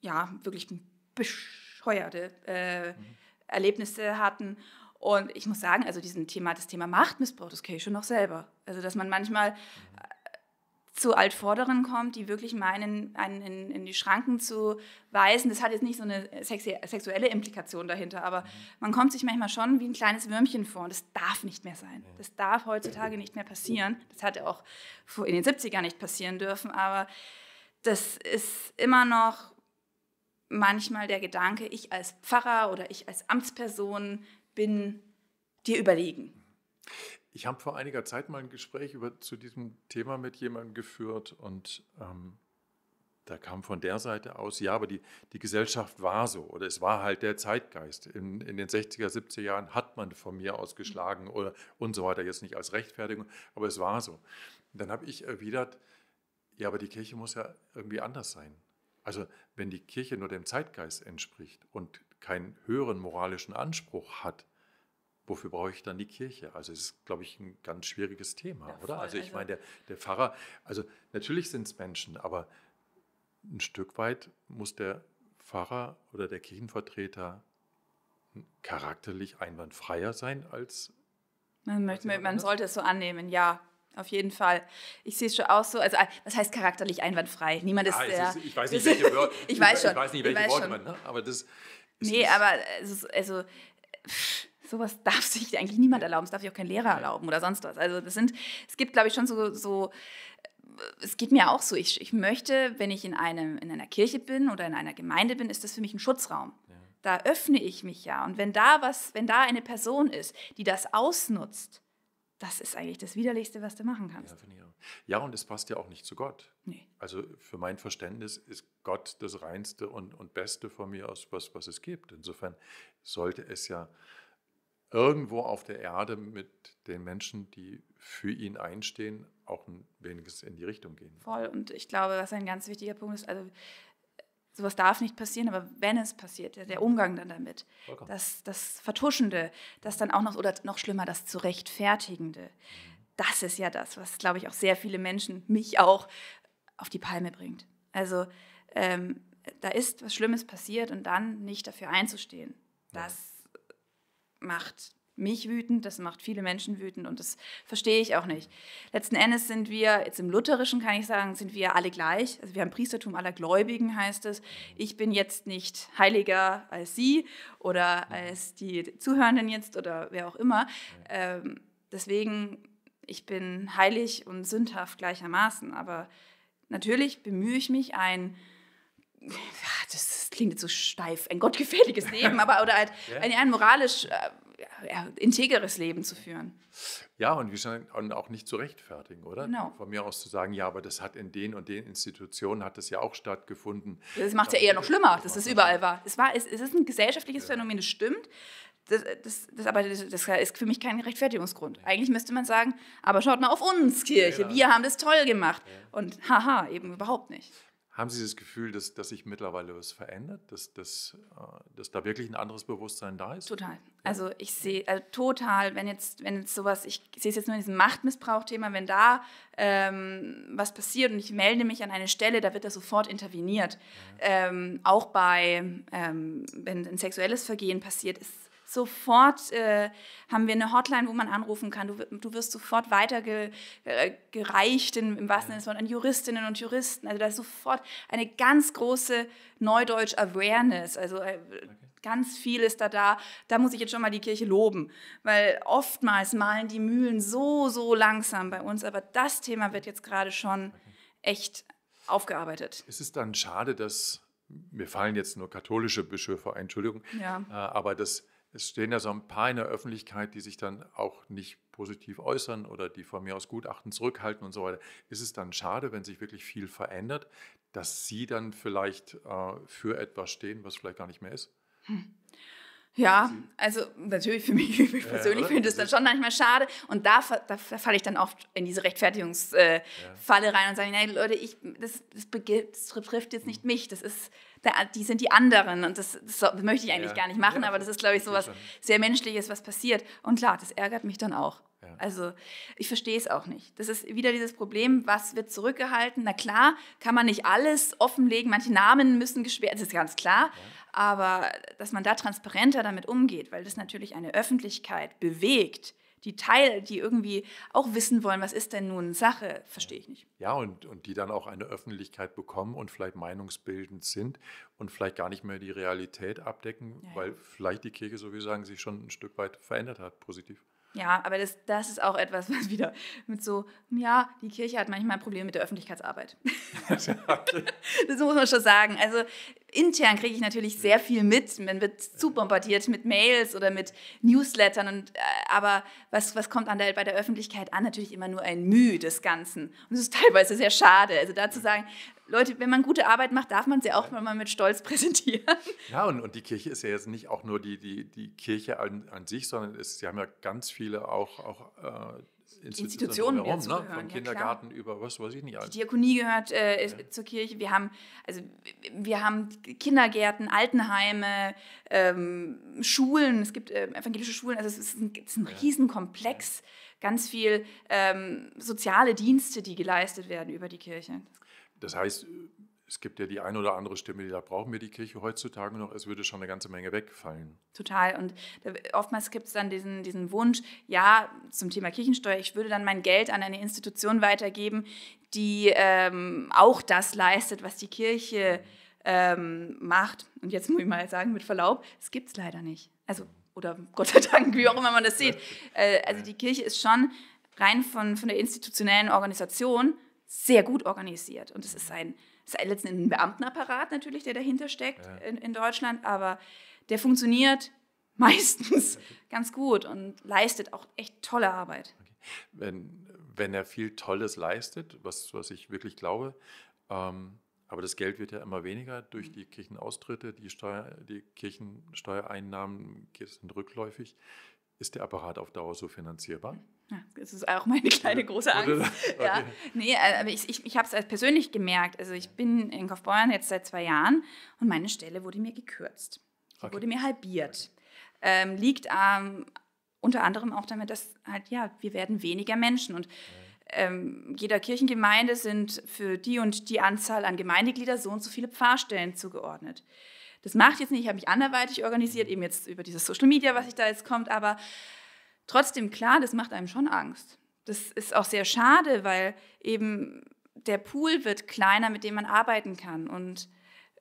S1: ja wirklich bescheuerte äh, mhm. Erlebnisse hatten. Und ich muss sagen, also diesen Thema, das Thema Machtmissbrauch, das kenne ich schon noch selber. Also dass man manchmal zu Altvorderen kommt, die wirklich meinen, einen in, in, die Schranken zu weisen. Das hat jetzt nicht so eine sexy, sexuelle Implikation dahinter, aber mhm. man kommt sich manchmal schon wie ein kleines Würmchen vor und das darf nicht mehr sein. Das darf heutzutage nicht mehr passieren. Das hatte auch in den 70ern nicht passieren dürfen, aber das ist immer noch manchmal der Gedanke, ich als Pfarrer oder ich als Amtsperson bin
S2: dir überlegen. Ich habe vor einiger Zeit mal ein Gespräch über, zu diesem Thema mit jemandem geführt und ähm, da kam von der Seite aus, ja, aber die, die Gesellschaft war so oder es war halt der Zeitgeist. In, in den 60er, 70er Jahren hat man von mir aus geschlagen oder und so weiter, jetzt nicht als Rechtfertigung, aber es war so. Und dann habe ich erwidert, ja, aber die Kirche muss ja irgendwie anders sein. Also wenn die Kirche nur dem Zeitgeist entspricht und keinen höheren moralischen Anspruch hat, wofür brauche ich dann die Kirche? Also es ist, glaube ich, ein ganz schwieriges Thema, ja, oder? Also ich also meine, der, der Pfarrer, also natürlich sind es Menschen, aber ein Stück weit muss der Pfarrer oder der Kirchenvertreter charakterlich einwandfreier sein als.
S1: Man, möchte, als man sollte es so annehmen, ja. Auf jeden Fall. Ich sehe es schon auch so. Also, ah, was heißt charakterlich einwandfrei? Niemand ja, ist der. Ist, ich weiß nicht, welche
S2: Wörter. ich weiß schon. Ich weiß nicht, welche Worte man. Ne? Aber das.
S1: Nee, aber also, also pff sowas darf sich eigentlich niemand erlauben, es darf sich auch kein Lehrer erlauben oder sonst was. Also das sind, es gibt, glaube ich, schon so, so äh, es geht mir auch so, ich, ich möchte, wenn ich in, einem, in einer Kirche bin oder in einer Gemeinde bin, ist das für mich ein Schutzraum. Ja. Da öffne ich mich ja. Und wenn da was, wenn da eine Person ist, die das ausnutzt, das ist eigentlich das Widerlichste, was du machen kannst. Ja,
S2: ja und es passt ja auch nicht zu Gott. Nee. Also für mein Verständnis ist Gott das Reinste und, und Beste von mir aus, was, was es gibt. Insofern sollte es ja irgendwo auf der Erde mit den Menschen, die für ihn einstehen, auch ein weniges in die Richtung gehen. Voll. Und
S1: ich glaube, was ein ganz wichtiger Punkt ist, also sowas darf nicht passieren, aber wenn es passiert, der Umgang dann damit, das, das Vertuschende, das dann auch noch, oder noch schlimmer, das Zurechtfertigende, mhm. das ist ja das, was, glaube ich, auch sehr viele Menschen, mich auch, auf die Palme bringt. Also ähm, da ist was Schlimmes passiert und dann nicht dafür einzustehen, das macht mich wütend, das macht viele Menschen wütend und das verstehe ich auch nicht. Letzten Endes sind wir, jetzt im Lutherischen kann ich sagen, sind wir alle gleich. Also wir haben Priestertum aller Gläubigen, heißt es. Ich bin jetzt nicht heiliger als Sie oder als die Zuhörenden jetzt oder wer auch immer. Ähm, deswegen, ich bin heilig und sündhaft gleichermaßen. Aber natürlich bemühe ich mich, ein das klingt jetzt so steif, ein gottgefährliches Leben, aber oder halt ja. ein, ein moralisch äh, ja, integeres Leben zu führen.
S2: Ja, und wir schon auch nicht zu rechtfertigen, oder? Genau. Von mir aus zu sagen, ja, aber das hat in den und den Institutionen hat das ja auch stattgefunden. Das macht es ja eher
S1: noch schlimmer, dass das überall war. Es, war, es, es ist ein gesellschaftliches ja. Phänomen, das stimmt. Das, das, das, aber das, ist für mich kein Rechtfertigungsgrund. Eigentlich müsste man sagen, aber schaut mal auf uns, Kirche, ja, wir haben das toll gemacht. Und haha, eben überhaupt nicht.
S2: Haben Sie das Gefühl, dass, dass sich mittlerweile was verändert, dass, dass, äh, dass da wirklich ein anderes Bewusstsein da ist? Total.
S1: Also ich sehe also total, wenn jetzt, wenn jetzt sowas, ich sehe es jetzt nur in diesem Machtmissbrauch-Thema, wenn da ähm, was passiert und ich melde mich an eine Stelle, da wird da sofort interveniert. Ja. Ähm, auch bei, ähm, wenn ein sexuelles Vergehen passiert, ist sofort äh, haben wir eine Hotline, wo man anrufen kann. Du, du wirst sofort weitergereicht, äh, im, im wahrsten Sinne des Wortes, an Juristinnen und Juristen. Also da ist sofort eine ganz große Neudeutsch-Awareness. Also äh, okay. ganz viel ist da da. Da muss ich jetzt schon mal die Kirche loben, weil oftmals malen die Mühlen so, so langsam bei uns. Aber das Thema wird jetzt gerade schon okay. echt aufgearbeitet.
S2: Ist es dann schade, dass mir fallen jetzt nur katholische Bischöfe ein, Entschuldigung, ja. Äh, aber dass es stehen ja so ein paar in der Öffentlichkeit, die sich dann auch nicht positiv äußern oder die von mir aus Gutachten zurückhalten und so weiter. Ist es dann schade, wenn sich wirklich viel verändert, dass Sie dann vielleicht äh, für etwas stehen, was vielleicht gar nicht mehr ist? Hm.
S1: Ja, also natürlich für mich, für persönlich ja, finde ich das dann schon manchmal schade. Und da, da, da falle ich dann oft in diese Rechtfertigungsfalle ja. rein und sage, nein, Leute, ich, das, das, betrifft jetzt nicht mich, das ist, die sind die anderen und das, das möchte ich eigentlich ja. gar nicht machen, aber das ist, glaube ich, so was sehr Menschliches, was passiert. Und klar, das ärgert mich dann auch. Also ich verstehe es auch nicht. Das ist wieder dieses Problem, was wird zurückgehalten? Na klar, kann man nicht alles offenlegen, manche Namen müssen gesperrt, das ist ganz klar aber äh, dass man da transparenter damit umgeht, weil das natürlich eine Öffentlichkeit bewegt, die Teil, die irgendwie auch wissen wollen, was ist denn nun Sache, verstehe
S2: ich nicht. Ja, und, und die dann auch eine Öffentlichkeit bekommen und vielleicht meinungsbildend sind und vielleicht gar nicht mehr die Realität abdecken, ja, ja. weil vielleicht die Kirche, so wie Sie sagen, sich schon ein Stück weit verändert hat, positiv.
S1: Ja, aber das, das ist auch etwas, was wieder mit so, ja, die Kirche hat manchmal ein Problem mit der Öffentlichkeitsarbeit. okay. Das muss man schon sagen. Also intern kriege ich natürlich sehr viel mit. Man wird zu bombardiert mit Mails oder mit Newslettern. Und, äh, aber was, was kommt an der, bei der Öffentlichkeit an? Natürlich immer nur ein Mühe des Ganzen. Und das ist teilweise sehr schade. Also da zu sagen, Leute, wenn man gute Arbeit macht, darf man sie auch mal mit Stolz
S2: präsentieren. Ja, und, und die Kirche ist ja jetzt nicht auch nur die, die, die Kirche an, an sich, sondern es, sie haben ja ganz viele auch, auch äh, Institutionen, Institutionen ne? Gehören. Vom ja, Kindergarten über was weiß ich nicht. Alles. Die
S1: Diakonie gehört äh, ja. zur Kirche. Wir haben, also, wir haben Kindergärten, Altenheime, ähm, Schulen. Es gibt äh, evangelische Schulen. Also es ist ein, es ist ein ja. Riesenkomplex. Ganz viel ähm, soziale Dienste, die geleistet werden über die Kirche.
S2: Das heißt, es gibt ja die ein oder andere Stimme, die da brauchen wir die Kirche heutzutage noch, es würde schon eine ganze Menge wegfallen.
S1: Total. Und oftmals gibt es dann diesen, diesen Wunsch, ja, zum Thema Kirchensteuer, ich würde dann mein Geld an eine Institution weitergeben, die ähm, auch das leistet, was die Kirche ähm, macht. Und jetzt muss ich mal sagen, mit Verlaub, es gibt es leider nicht. Also, oder Gott sei Dank, wie auch immer man das sieht. Äh, also die Kirche ist schon rein von, von der institutionellen Organisation sehr gut organisiert. Und es ist ein das ist letzten Endes ein Beamtenapparat natürlich, der dahinter steckt ja. in, in Deutschland, aber der funktioniert meistens ganz gut und leistet auch echt tolle Arbeit. Okay.
S2: Wenn, wenn er viel Tolles leistet, was, was ich wirklich glaube, ähm, aber das Geld wird ja immer weniger durch mhm. die Kirchenaustritte, die, Steuer, die Kirchensteuereinnahmen sind rückläufig. Ist der Apparat auf Dauer so finanzierbar? Ja, das ist auch meine kleine große Angst. Ja.
S1: Nee, äh, aber ich, ich, ich habe es halt persönlich gemerkt. Also ich bin in Kaufbeuren jetzt seit zwei Jahren und meine Stelle wurde mir gekürzt. Okay. Wurde mir halbiert. Ähm, liegt ähm, unter anderem auch damit, dass halt, ja, wir werden weniger Menschen. Und ähm, jeder Kirchengemeinde sind für die und die Anzahl an Gemeindeglieder so und so viele Pfarrstellen zugeordnet. Das macht jetzt nicht, ich habe mich anderweitig organisiert, eben jetzt über dieses Social Media, was ich da jetzt kommt, aber trotzdem klar, das macht einem schon Angst. Das ist auch sehr schade, weil eben der Pool wird kleiner, mit dem man arbeiten kann und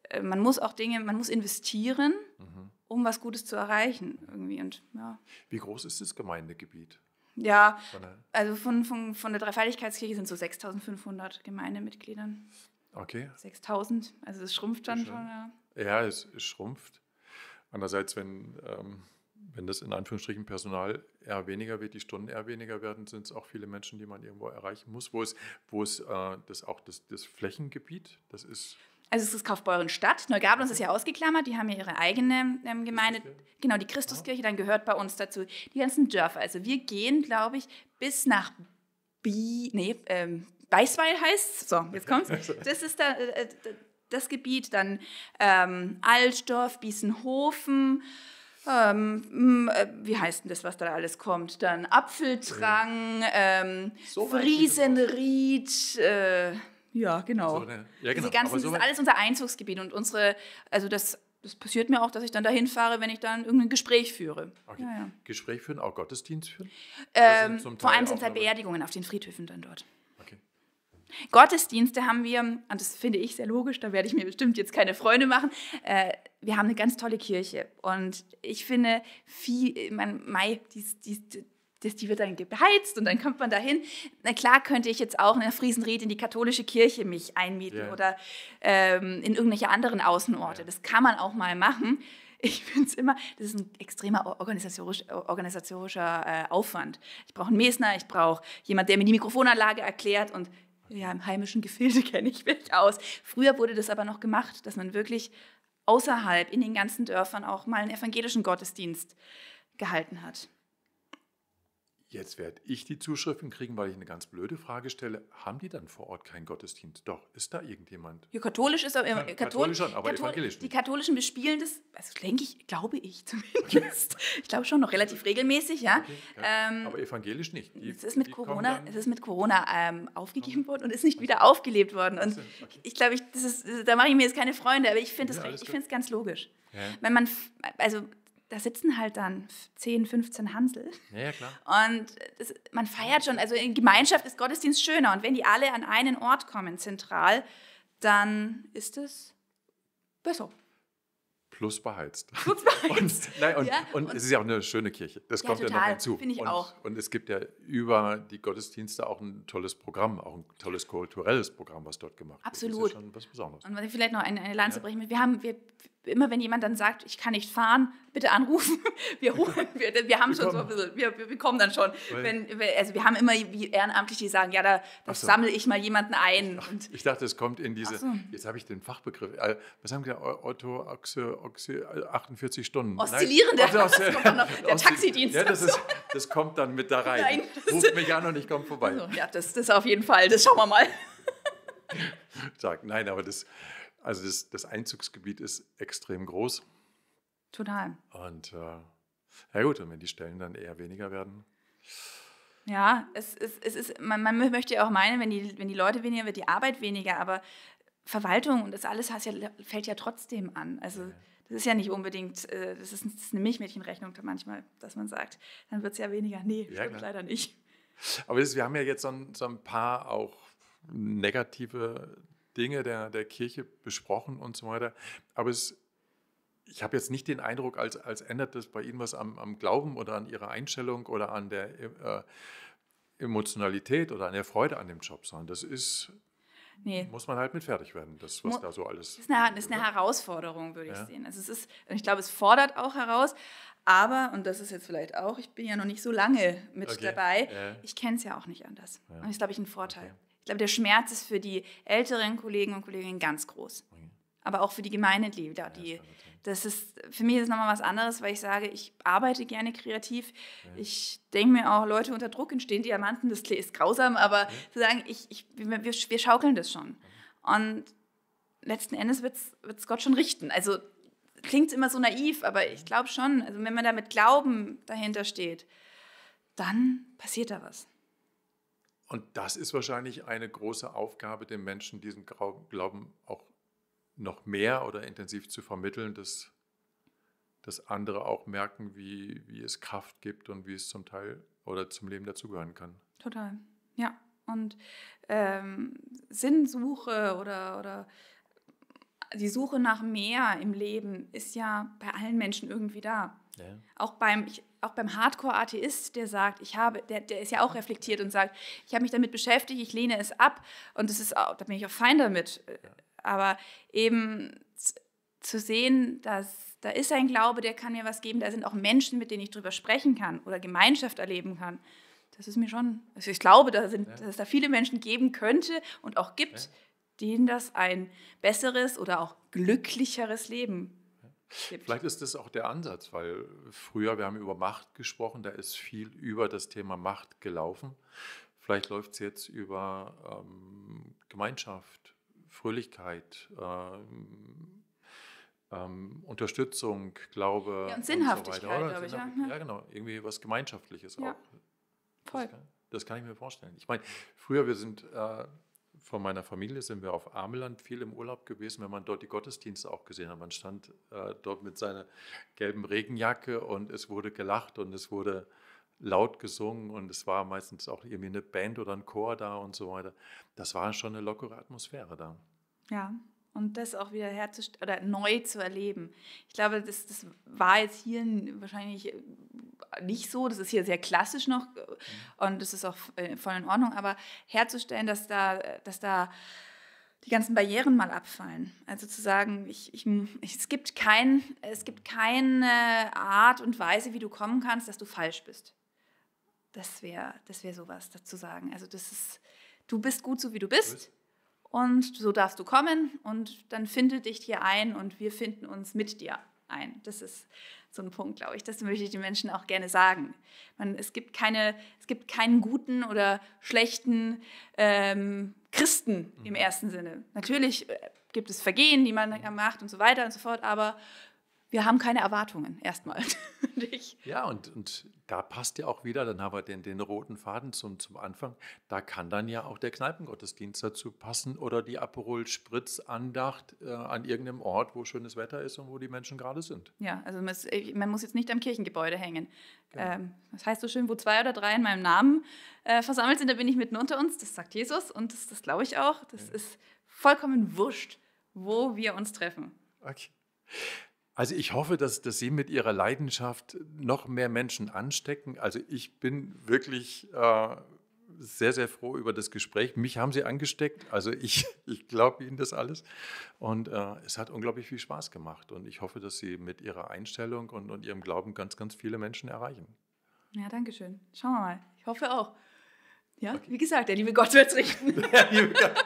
S1: äh, man muss auch Dinge, man muss investieren, mhm. um was Gutes zu erreichen
S2: irgendwie und ja. Wie groß ist das Gemeindegebiet? Ja,
S1: also von, von, von der Dreifaltigkeitskirche sind so 6.500 Gemeindemitgliedern. Okay. 6.000, also es schrumpft dann schon, ja.
S2: Ja, es, es schrumpft. Andererseits, wenn, ähm, wenn das in Anführungsstrichen Personal eher weniger wird, die Stunden eher weniger werden, sind es auch viele Menschen, die man irgendwo erreichen muss, wo ist, wo es äh, das auch das, das Flächengebiet, das ist
S1: also es ist Kaufbeurenstadt. Neugablonz ist ja ausgeklammert, die haben ja ihre eigene ähm, Gemeinde. Genau, die Christuskirche, ah. dann gehört bei uns dazu die ganzen Dörfer. Also wir gehen, glaube ich, bis nach Bi, nee, ähm, Weißweil heißt So, jetzt kommt's. Also das ist da, äh, äh das Gebiet, dann ähm, Altdorf, Biesenhofen, ähm, äh, wie heißt denn das, was da alles kommt? Dann Apfeltrang, ähm, so Friesenried, äh, ja, genau. So ne, ja, genau. Diese ganzen, so das ist alles unser Einzugsgebiet und unsere, also das, das passiert mir auch, dass ich dann dahin fahre, wenn ich dann irgendein Gespräch führe. Okay. Ja, ja.
S2: Gespräch führen, auch Gottesdienst führen? Ähm, also vor allem sind es halt
S1: Beerdigungen auf den Friedhöfen dann dort. Gottesdienste haben wir, und das finde ich sehr logisch, da werde ich mir bestimmt jetzt keine Freunde machen, äh, wir haben eine ganz tolle Kirche. Und ich finde, viel, man, Mai, dies, dies, das, die wird dann geheizt und dann kommt man dahin. Na klar könnte ich jetzt auch in ne, der Friesenried in die katholische Kirche mich einmieten yeah. oder ähm, in irgendwelche anderen Außenorte. Yeah. Das kann man auch mal machen. Ich finde es immer, das ist ein extremer organisatorisch, organisatorischer äh, Aufwand. Ich brauche einen Mesner, ich brauche jemanden, der mir die Mikrofonanlage erklärt und ja, im heimischen Gefilde kenne ich mich aus. Früher wurde das aber noch gemacht, dass man wirklich außerhalb in den ganzen Dörfern auch mal einen evangelischen Gottesdienst gehalten hat.
S2: Jetzt werde ich die Zuschriften kriegen, weil ich eine ganz blöde Frage stelle. Haben die dann vor Ort keinen Gottesdienst? Doch, ist da irgendjemand?
S1: Ja, katholisch ist aber. Äh, katholisch, katholisch schon, aber Kathol evangelisch. Die Katholischen bespielen das, also denke ich, glaube ich zumindest. Ich glaube schon noch relativ regelmäßig, ja. Okay, ja. Ähm, aber evangelisch
S2: nicht. Die, es ist mit Corona,
S1: es ist mit Corona ähm, aufgegeben ah. worden und ist nicht wieder aufgelebt worden. Und okay. ich glaube, ich, da mache ich mir jetzt keine Freunde, aber ich finde es ja, ganz logisch. Ja. Wenn man, also da sitzen halt dann 10, 15 Hansel. Ja, klar. Und das, man feiert schon, also in Gemeinschaft ist Gottesdienst schöner. Und wenn die alle an einen Ort kommen, zentral, dann ist es besser.
S2: Plus beheizt. Plus beheizt. und, nein, und, ja, und, und, es ist ja auch eine schöne Kirche. Das ja, kommt total, ja noch hinzu. Ich und, auch. und es gibt ja über die Gottesdienste auch ein tolles Programm, auch ein tolles kulturelles Programm, was dort gemacht Absolut. wird. Absolut. Ja und was Besonderes.
S1: Und vielleicht noch eine, eine Lanze ja. brechen. Wir haben, wir, immer wenn jemand dann sagt, ich kann nicht fahren, bitte anrufen. Wir rufen, wir, wir haben wir schon kommen. so ein bisschen, wir, wir kommen dann schon. Wenn, also wir haben immer ehrenamtlich, die sagen, ja, da, da so. sammle ich mal jemanden ein. Ach, ich
S2: dachte, es kommt in diese, so. jetzt habe ich den Fachbegriff, äh, was haben wir gesagt, Otto, Achse, Ochse, 48 Stunden. Oszillierende, Nein, das kommt noch, der Taxidienst. Ja, das, ist, das kommt dann mit da rein. Nein, Ruft mich an und ich komme vorbei. Also,
S1: ja, das, ist auf jeden Fall, das schauen wir mal.
S2: Sag, nein, aber das, also das, das Einzugsgebiet ist extrem groß. Total. Und äh, ja gut, und wenn die Stellen dann eher weniger werden.
S1: Ja, es, es, es ist, man, man möchte ja auch meinen, wenn die, wenn die Leute weniger, wird die Arbeit weniger, aber Verwaltung und das alles ja, fällt ja trotzdem an. Also das ist ja nicht unbedingt, äh, das, ist, das, ist, eine Milchmädchenrechnung manchmal, dass man sagt, dann wird es ja weniger. Nee, ja, stimmt klar. leider nicht.
S2: Aber das, wir haben ja jetzt so ein, so ein paar auch negative Dinge der, der Kirche besprochen und so weiter. Aber es, ich habe jetzt nicht den Eindruck, als, als ändert das bei Ihnen was am, am Glauben oder an Ihrer Einstellung oder an der äh, Emotionalität oder an der Freude an dem Job, sondern das ist Nee. Muss man halt mit fertig werden, das, was Mo da so alles. Ist
S1: eine, ist eine ne? Herausforderung, würde ich sehen. Also es ist, ich glaube, es fordert auch heraus, aber, und das ist jetzt vielleicht auch, ich bin ja noch nicht so lange mit okay. dabei, äh. ich kenne es ja auch nicht anders. Ja. Und das ist, glaube ich, ein Vorteil. Okay. Ich glaube, der Schmerz ist für die älteren Kollegen und Kolleginnen ganz groß. Aber auch für die Gemeinde, Die, das ist, für mich ist es nochmal was anderes, weil ich sage, ich arbeite gerne kreativ. Ich denke mir auch, Leute unter Druck entstehen Diamanten, das ist grausam, aber zu sagen, ich, ich, wir, wir schaukeln das schon. Und letzten Endes wird es Gott schon richten. Also klingt immer so naiv, aber ich mhm. glaube schon, also wenn man da mit Glauben dahinter steht, dann passiert da was.
S2: Und das ist wahrscheinlich eine große Aufgabe, den Menschen diesen Glauben auch noch mehr oder intensiv zu vermitteln, dass, dass andere auch merken, wie, wie es Kraft gibt und wie es zum Teil oder zum Leben dazugehören kann.
S1: Total, ja. Und ähm, Sinnsuche oder, oder die Suche nach mehr im Leben ist ja bei allen Menschen irgendwie da. Ja. Auch beim, beim Hardcore-Atheist, der sagt, ich habe, der, der ist ja auch reflektiert und sagt, ich habe mich damit beschäftigt, ich lehne es ab und das ist auch, da bin ich auch fein damit. Ja. Aber eben zu sehen, dass da ist ein Glaube, der kann mir was geben, da sind auch Menschen, mit denen ich drüber sprechen kann oder Gemeinschaft erleben kann. Das ist mir schon, also ich glaube, da sind, ja. dass es da viele Menschen geben könnte und auch gibt, ja. denen das ein besseres oder auch glücklicheres Leben
S2: Gibt. Vielleicht ist das auch der Ansatz, weil früher, wir haben über Macht gesprochen, da ist viel über das Thema Macht gelaufen. Vielleicht läuft es jetzt über ähm, Gemeinschaft, Fröhlichkeit, ähm, ähm, Unterstützung, Glaube. Ja, und Sinnhaftigkeit, und so glaube ich. Ja, ne? ja, genau. Irgendwie was Gemeinschaftliches ja. auch. Voll. Das kann, das kann, ich mir vorstellen. Ich meine, früher, wir sind. Äh, von meiner Familie sind wir auf Ameland viel im Urlaub gewesen, wenn man dort die Gottesdienste auch gesehen hat. Man stand äh, dort mit seiner gelben Regenjacke und es wurde gelacht und es wurde laut gesungen und es war meistens auch irgendwie eine Band oder ein Chor da und so weiter. Das war schon eine lockere Atmosphäre da.
S1: Ja, und das auch wieder herzustellen oder neu zu erleben. Ich glaube, das, das war jetzt hier wahrscheinlich nicht so. Das ist hier sehr klassisch noch äh, mhm. und das ist auch äh, voll in Ordnung. Aber herzustellen, dass da, dass da die ganzen Barrieren mal abfallen. Also zu sagen, ich, ich, es, gibt kein, es gibt keine Art und Weise, wie du kommen kannst, dass du falsch bist. Das wäre das wär sowas dazu sagen. Also das ist, du bist gut so, wie du bist. Und so darfst du kommen und dann findet dich hier ein und wir finden uns mit dir ein. Das ist so ein Punkt, glaube ich. Das möchte ich den Menschen auch gerne sagen. Man, es, gibt keine, es gibt keinen guten oder schlechten ähm, Christen im mhm. ersten Sinne. Natürlich äh, gibt es Vergehen, die man mhm. macht und so weiter und so fort, aber wir haben keine Erwartungen erstmal.
S2: ja, und, und da passt ja auch wieder, dann haben wir den, den roten Faden zum, zum Anfang, da kann dann ja auch der Kneipengottesdienst dazu passen oder die Aperol Spritz Andacht äh, an irgendeinem Ort, wo schönes Wetter ist und wo die Menschen gerade sind.
S1: Ja, also man, muss jetzt nicht am Kirchengebäude hängen. Genau. Ähm, das heißt so schön, wo zwei oder drei in meinem Namen äh, versammelt sind, da bin ich mitten unter uns, das sagt Jesus und das, das glaube ich auch. Das ja. ist vollkommen wurscht, wo wir uns treffen. Okay.
S2: Also ich hoffe, dass, dass Sie mit Ihrer Leidenschaft noch mehr Menschen anstecken. Also ich bin wirklich äh, sehr, sehr froh über das Gespräch. Mich haben Sie angesteckt. Also ich, ich glaube Ihnen das alles. Und äh, es hat unglaublich viel Spaß gemacht. Und ich hoffe, dass Sie mit Ihrer Einstellung und, und Ihrem Glauben ganz, ganz viele Menschen erreichen.
S1: Ja, danke schön. Schauen wir mal. Ich hoffe auch. Ja, okay. wie gesagt, der liebe Gott wird es richten. Liebe
S2: Gott.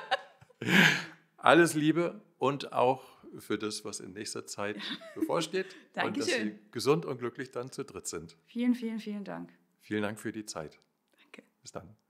S2: Alles Liebe und auch für das, was in nächster Zeit bevorsteht. Dankeschön. Und dass Sie gesund und glücklich dann zu dritt sind.
S1: Vielen, vielen, vielen Dank.
S2: Vielen Dank für die Zeit. Danke. Bis dann.